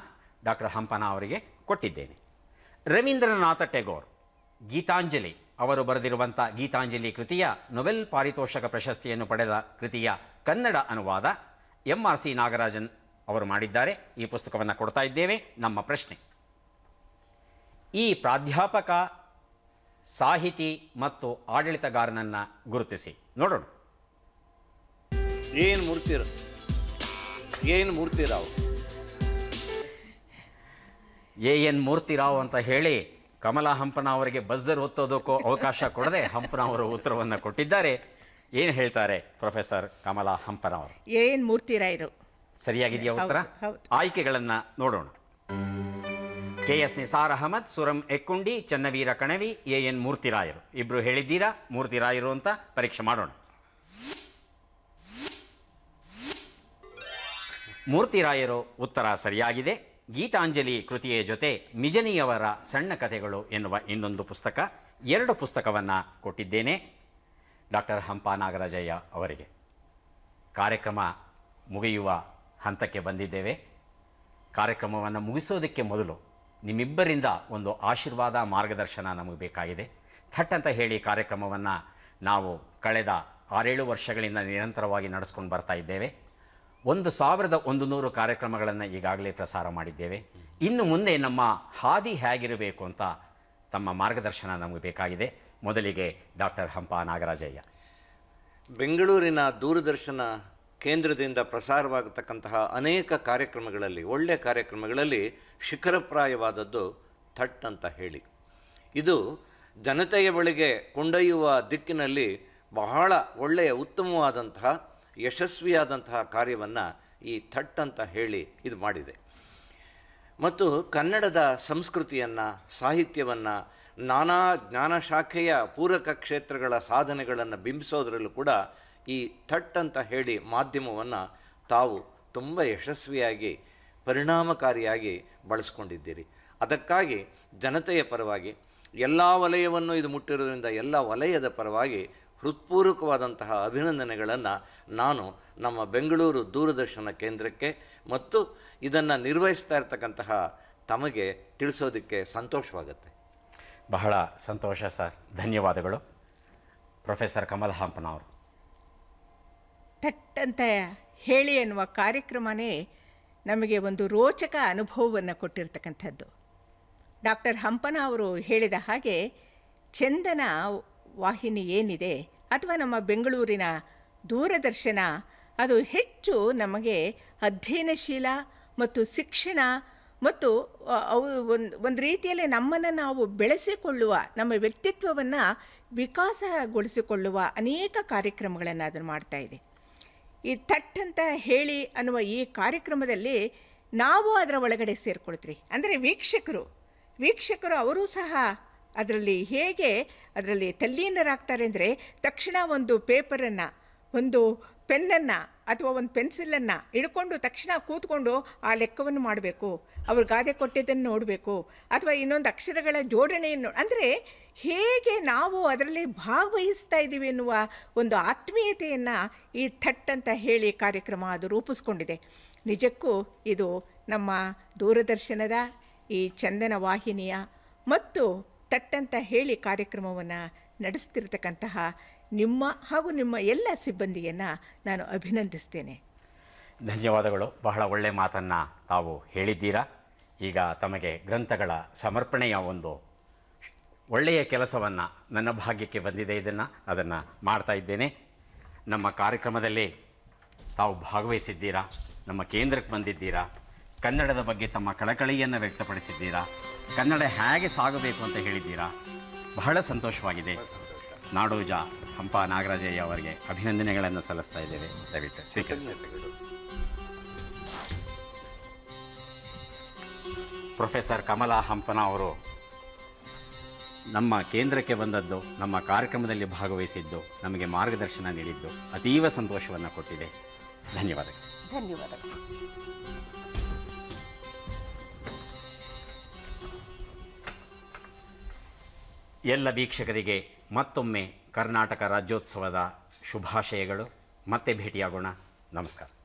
ಡಾಕ್ಟರ್ ಹಂಪನ ಅವರಿಗೆ ಕೊಟ್ಟಿದ್ದೇನೆ ರವೀಂದ್ರನಾಥ ಟೆಗೋರ್ ಗೀತಾಂಜಲಿ ಅವರು ಬರೆದಿರುವಂಥ ಗೀತಾಂಜಲಿ ಕೃತಿಯ ನೊಬೆಲ್ ಪಾರಿತೋಷಕ ಪ್ರಶಸ್ತಿಯನ್ನು ಪಡೆದ ಕೃತಿಯ ಕನ್ನಡ ಅನುವಾದ ಎಂ ಆರ್ ಸಿ ನಾಗರಾಜನ್ ಅವರು ಮಾಡಿದ್ದಾರೆ ಈ ಪುಸ್ತಕವನ್ನು ಕೊಡ್ತಾ ಇದ್ದೇವೆ ನಮ್ಮ ಪ್ರಶ್ನೆ ಈ ಪ್ರಾಧ್ಯಾಪಕ ಸಾಹಿತಿ ಮತ್ತು ಆಡಳಿತಗಾರನನ್ನ ಗುರುತಿಸಿ ನೋಡೋಣ ಏನ್ ಮೂರ್ತಿರು ಏನು ಮೂರ್ತಿರಾವ್ ಎ ಎನ್ ಮೂರ್ತಿರಾವ್ ಅಂತ ಹೇಳಿ ಕಮಲಾ ಹಂಪನ ಅವರಿಗೆ ಬಜರ್ ಒತ್ತೋದಕ್ಕೂ ಅವಕಾಶ ಕೊಡದೆ ಹಂಪನ ಅವರು ಉತ್ತರವನ್ನು ಕೊಟ್ಟಿದ್ದಾರೆ ಏನು ಹೇಳ್ತಾರೆ ಪ್ರೊಫೆಸರ್ ಕಮಲಾ ಹಂಪನ ಅವರು ಏನ್ ಮೂರ್ತಿರಾಯರು ಸರಿಯಾಗಿದೆಯಾ ಉತ್ತರ ಆಯ್ಕೆಗಳನ್ನು ನೋಡೋಣ K S Nisar Ahmad Suram Ekkundi Channaveera Kanavi A N ಮೂರ್ತಿರಾಯರು ಇಬ್ರು ಹೇಳಿದ್ದೀರಾ ಮೂರ್ತಿರಾಯರು ಅಂತ ಪರೀಕ್ಷೆ ಮಾಡೋಣ ಮೂರ್ತಿರಾಯರು ಉತ್ತರ ಸರಿಯಾಗಿದೆ ಗೀತಾಂಜಲಿ ಕೃತಿಯ ಜೊತೆ ಮಿಜನಿಯವರ ಸಣ್ಣ ಕಥೆಗಳು ಎನ್ನುವ ಇನ್ನೊಂದು ಪುಸ್ತಕ ಎರಡು ಪುಸ್ತಕವನ್ನು ಕೊಟ್ಟಿದ್ದೇನೆ ಡಾಕ್ಟರ್ ಹಂಪ ನಾಗರಾಜಯ್ಯ ಅವರಿಗೆ ಕಾರ್ಯಕ್ರಮ ಮುಗಿಯುವ ಹಂತಕ್ಕೆ ಬಂದಿದ್ದೇವೆ ಕಾರ್ಯಕ್ರಮವನ್ನು ಮುಗಿಸೋದಕ್ಕೆ ಮೊದಲು ನಿಮ್ಮಿಬ್ಬರಿಂದ ಒಂದು ಆಶೀರ್ವಾದ ಮಾರ್ಗದರ್ಶನ ನಮಗೆ ಬೇಕಾಗಿದೆ ಥಟ್ ಅಂತ ಹೇಳಿ ಕಾರ್ಯಕ್ರಮವನ್ನು ನಾವು ಕಳೆದ ಆರೇಳು ವರ್ಷಗಳಿಂದ ನಿರಂತರವಾಗಿ ನಡೆಸ್ಕೊಂಡು ಬರ್ತಾ ಇದ್ದೇವೆ ಒಂದು ಸಾವಿರದ ಒಂದು ನೂರು ಕಾರ್ಯಕ್ರಮಗಳನ್ನು ಈಗಾಗಲೇ ಪ್ರಸಾರ ಮಾಡಿದ್ದೇವೆ ಇನ್ನು ಮುಂದೆ ನಮ್ಮ ಹಾದಿ ಹೇಗಿರಬೇಕು ಅಂತ ತಮ್ಮ ಮಾರ್ಗದರ್ಶನ ನಮಗೆ ಬೇಕಾಗಿದೆ ಮೊದಲಿಗೆ ಡಾಕ್ಟರ್ ಹಂಪ ನಾಗರಾಜಯ್ಯ ಬೆಂಗಳೂರಿನ ದೂರದರ್ಶನ ಕೇಂದ್ರದಿಂದ ಪ್ರಸಾರವಾಗತಕ್ಕಂತಹ ಅನೇಕ ಕಾರ್ಯಕ್ರಮಗಳಲ್ಲಿ ಒಳ್ಳೆಯ ಕಾರ್ಯಕ್ರಮಗಳಲ್ಲಿ ಶಿಖರಪ್ರಾಯವಾದದ್ದು ಥಟ್ ಅಂತ ಹೇಳಿ ಇದು ಜನತೆಯ ಬಳಿಗೆ ಕೊಂಡೊಯ್ಯುವ ದಿಕ್ಕಿನಲ್ಲಿ ಬಹಳ ಒಳ್ಳೆಯ ಉತ್ತಮವಾದಂತಹ ಯಶಸ್ವಿಯಾದಂತಹ ಕಾರ್ಯವನ್ನು ಈ ಥಟ್ ಅಂತ ಹೇಳಿ ಇದು ಮಾಡಿದೆ ಮತ್ತು ಕನ್ನಡದ ಸಂಸ್ಕೃತಿಯನ್ನು ಸಾಹಿತ್ಯವನ್ನು ನಾನಾ ಜ್ಞಾನ ಶಾಖೆಯ ಪೂರಕ ಕ್ಷೇತ್ರಗಳ ಸಾಧನೆಗಳನ್ನು ಬಿಂಬಿಸೋದರಲ್ಲೂ ಕೂಡ ಈ ಥಟ್ ಅಂತ ಹೇಳಿ ಮಾಧ್ಯಮವನ್ನು ತಾವು ತುಂಬ ಯಶಸ್ವಿಯಾಗಿ ಪರಿಣಾಮಕಾರಿಯಾಗಿ ಬಳಸ್ಕೊಂಡಿದ್ದೀರಿ ಅದಕ್ಕಾಗಿ ಜನತೆಯ ಪರವಾಗಿ ಎಲ್ಲ ವಲಯವನ್ನು ಇದು ಮುಟ್ಟಿರೋದ್ರಿಂದ ಎಲ್ಲ ವಲಯದ ಪರವಾಗಿ ಹೃತ್ಪೂರ್ವಕವಾದಂತಹ ಅಭಿನಂದನೆಗಳನ್ನು ನಾನು ನಮ್ಮ ಬೆಂಗಳೂರು ದೂರದರ್ಶನ ಕೇಂದ್ರಕ್ಕೆ ಮತ್ತು ಇದನ್ನು ನಿರ್ವಹಿಸ್ತಾ ಇರ್ತಕ್ಕಂತಹ ತಮಗೆ ತಿಳಿಸೋದಕ್ಕೆ ಸಂತೋಷವಾಗುತ್ತೆ ಬಹಳ ಸಂತೋಷ ಸರ್ ಧನ್ಯವಾದಗಳು ಪ್ರೊಫೆಸರ್ ಕಮಲ್ ಹಾಂಪನವರು ಥಟ್ಟಂತ ಹೇಳಿ ಎನ್ನುವ ಕಾರ್ಯಕ್ರಮನೇ ನಮಗೆ ಒಂದು ರೋಚಕ ಅನುಭವವನ್ನು ಕೊಟ್ಟಿರ್ತಕ್ಕಂಥದ್ದು ಡಾಕ್ಟರ್ ಹಂಪನ ಅವರು ಹೇಳಿದ ಹಾಗೆ ಚಂದನ ವಾಹಿನಿ ಏನಿದೆ ಅಥವಾ ನಮ್ಮ ಬೆಂಗಳೂರಿನ ದೂರದರ್ಶನ ಅದು ಹೆಚ್ಚು ನಮಗೆ ಅಧ್ಯಯನಶೀಲ ಮತ್ತು ಶಿಕ್ಷಣ ಮತ್ತು ಅವು ಒಂದು ಒಂದು ರೀತಿಯಲ್ಲಿ ನಮ್ಮನ್ನು ನಾವು ಬೆಳೆಸಿಕೊಳ್ಳುವ ನಮ್ಮ ವ್ಯಕ್ತಿತ್ವವನ್ನು ವಿಕಾಸಗೊಳಿಸಿಕೊಳ್ಳುವ ಅನೇಕ ಕಾರ್ಯಕ್ರಮಗಳನ್ನು ಅದನ್ನು ಮಾಡ್ತಾಯಿದೆ ಈ ಥಟ್ ಅಂತ ಹೇಳಿ ಅನ್ನುವ ಈ ಕಾರ್ಯಕ್ರಮದಲ್ಲಿ ನಾವು ಅದರ ಒಳಗಡೆ ಸೇರ್ಕೊಳ್ತೀರಿ ಅಂದರೆ ವೀಕ್ಷಕರು ವೀಕ್ಷಕರು ಅವರೂ ಸಹ ಅದರಲ್ಲಿ ಹೇಗೆ ಅದರಲ್ಲಿ ತಲ್ಲೀನರಾಗ್ತಾರೆ ಅಂದರೆ ತಕ್ಷಣ ಒಂದು ಪೇಪರನ್ನು ಒಂದು ಪೆನ್ನನ್ನು ಅಥವಾ ಒಂದು ಪೆನ್ಸಿಲನ್ನು ಹಿಡ್ಕೊಂಡು ತಕ್ಷಣ ಕೂತ್ಕೊಂಡು ಆ ಲೆಕ್ಕವನ್ನು ಮಾಡಬೇಕು ಅವ್ರು ಗಾದೆ ಕೊಟ್ಟಿದ್ದನ್ನು ನೋಡಬೇಕು ಅಥವಾ ಇನ್ನೊಂದು ಅಕ್ಷರಗಳ ಜೋಡಣೆಯನ್ನು ಅಂದರೆ ಹೇಗೆ ನಾವು ಅದರಲ್ಲಿ ಭಾಗವಹಿಸ್ತಾ ಇದ್ದೀವಿ ಎನ್ನುವ ಒಂದು ಆತ್ಮೀಯತೆಯನ್ನು ಈ ಥಟ್ ಅಂತ ಹೇಳಿ ಕಾರ್ಯಕ್ರಮ ಅದು ರೂಪಿಸ್ಕೊಂಡಿದೆ ನಿಜಕ್ಕೂ ಇದು ನಮ್ಮ ದೂರದರ್ಶನದ ಈ ಚಂದನ ವಾಹಿನಿಯ ಮತ್ತು ಅಂತ ಹೇಳಿ ಕಾರ್ಯಕ್ರಮವನ್ನು ನಡೆಸ್ತಿರ್ತಕ್ಕಂತಹ ನಿಮ್ಮ ಹಾಗೂ ನಿಮ್ಮ ಎಲ್ಲ ಸಿಬ್ಬಂದಿಯನ್ನು ನಾನು ಅಭಿನಂದಿಸ್ತೇನೆ ಧನ್ಯವಾದಗಳು ಬಹಳ ಒಳ್ಳೆಯ ಮಾತನ್ನು ತಾವು ಹೇಳಿದ್ದೀರಾ ಈಗ ತಮಗೆ ಗ್ರಂಥಗಳ ಸಮರ್ಪಣೆಯ ಒಂದು ಒಳ್ಳೆಯ ಕೆಲಸವನ್ನು ನನ್ನ ಭಾಗ್ಯಕ್ಕೆ ಬಂದಿದೆ ಇದನ್ನು ಅದನ್ನು ಮಾಡ್ತಾ ಇದ್ದೇನೆ ನಮ್ಮ ಕಾರ್ಯಕ್ರಮದಲ್ಲಿ ತಾವು ಭಾಗವಹಿಸಿದ್ದೀರಾ ನಮ್ಮ ಕೇಂದ್ರಕ್ಕೆ ಬಂದಿದ್ದೀರಾ ಕನ್ನಡದ ಬಗ್ಗೆ ತಮ್ಮ ಕಳಕಳಿಯನ್ನು ವ್ಯಕ್ತಪಡಿಸಿದ್ದೀರಾ ಕನ್ನಡ ಹೇಗೆ ಸಾಗಬೇಕು ಅಂತ ಹೇಳಿದ್ದೀರಾ ಬಹಳ ಸಂತೋಷವಾಗಿದೆ ನಾಡೋಜ ಹಂಪ ನಾಗರಾಜಯ್ಯ ಅವರಿಗೆ ಅಭಿನಂದನೆಗಳನ್ನು ಸಲ್ಲಿಸ್ತಾ ಇದ್ದೇವೆ ದಯವಿಟ್ಟು ಸ್ವೀಕರಿಸಿ ಪ್ರೊಫೆಸರ್ ಕಮಲಾ ಹಂಪನ ಅವರು ನಮ್ಮ ಕೇಂದ್ರಕ್ಕೆ ಬಂದದ್ದು ನಮ್ಮ ಕಾರ್ಯಕ್ರಮದಲ್ಲಿ ಭಾಗವಹಿಸಿದ್ದು ನಮಗೆ ಮಾರ್ಗದರ್ಶನ ನೀಡಿದ್ದು ಅತೀವ ಸಂತೋಷವನ್ನು ಕೊಟ್ಟಿದೆ ಧನ್ಯವಾದಗಳು ಧನ್ಯವಾದ ಎಲ್ಲ ವೀಕ್ಷಕರಿಗೆ ಮತ್ತೊಮ್ಮೆ ಕರ್ನಾಟಕ ರಾಜ್ಯೋತ್ಸವದ ಶುಭಾಶಯಗಳು ಮತ್ತೆ ಭೇಟಿಯಾಗೋಣ ನಮಸ್ಕಾರ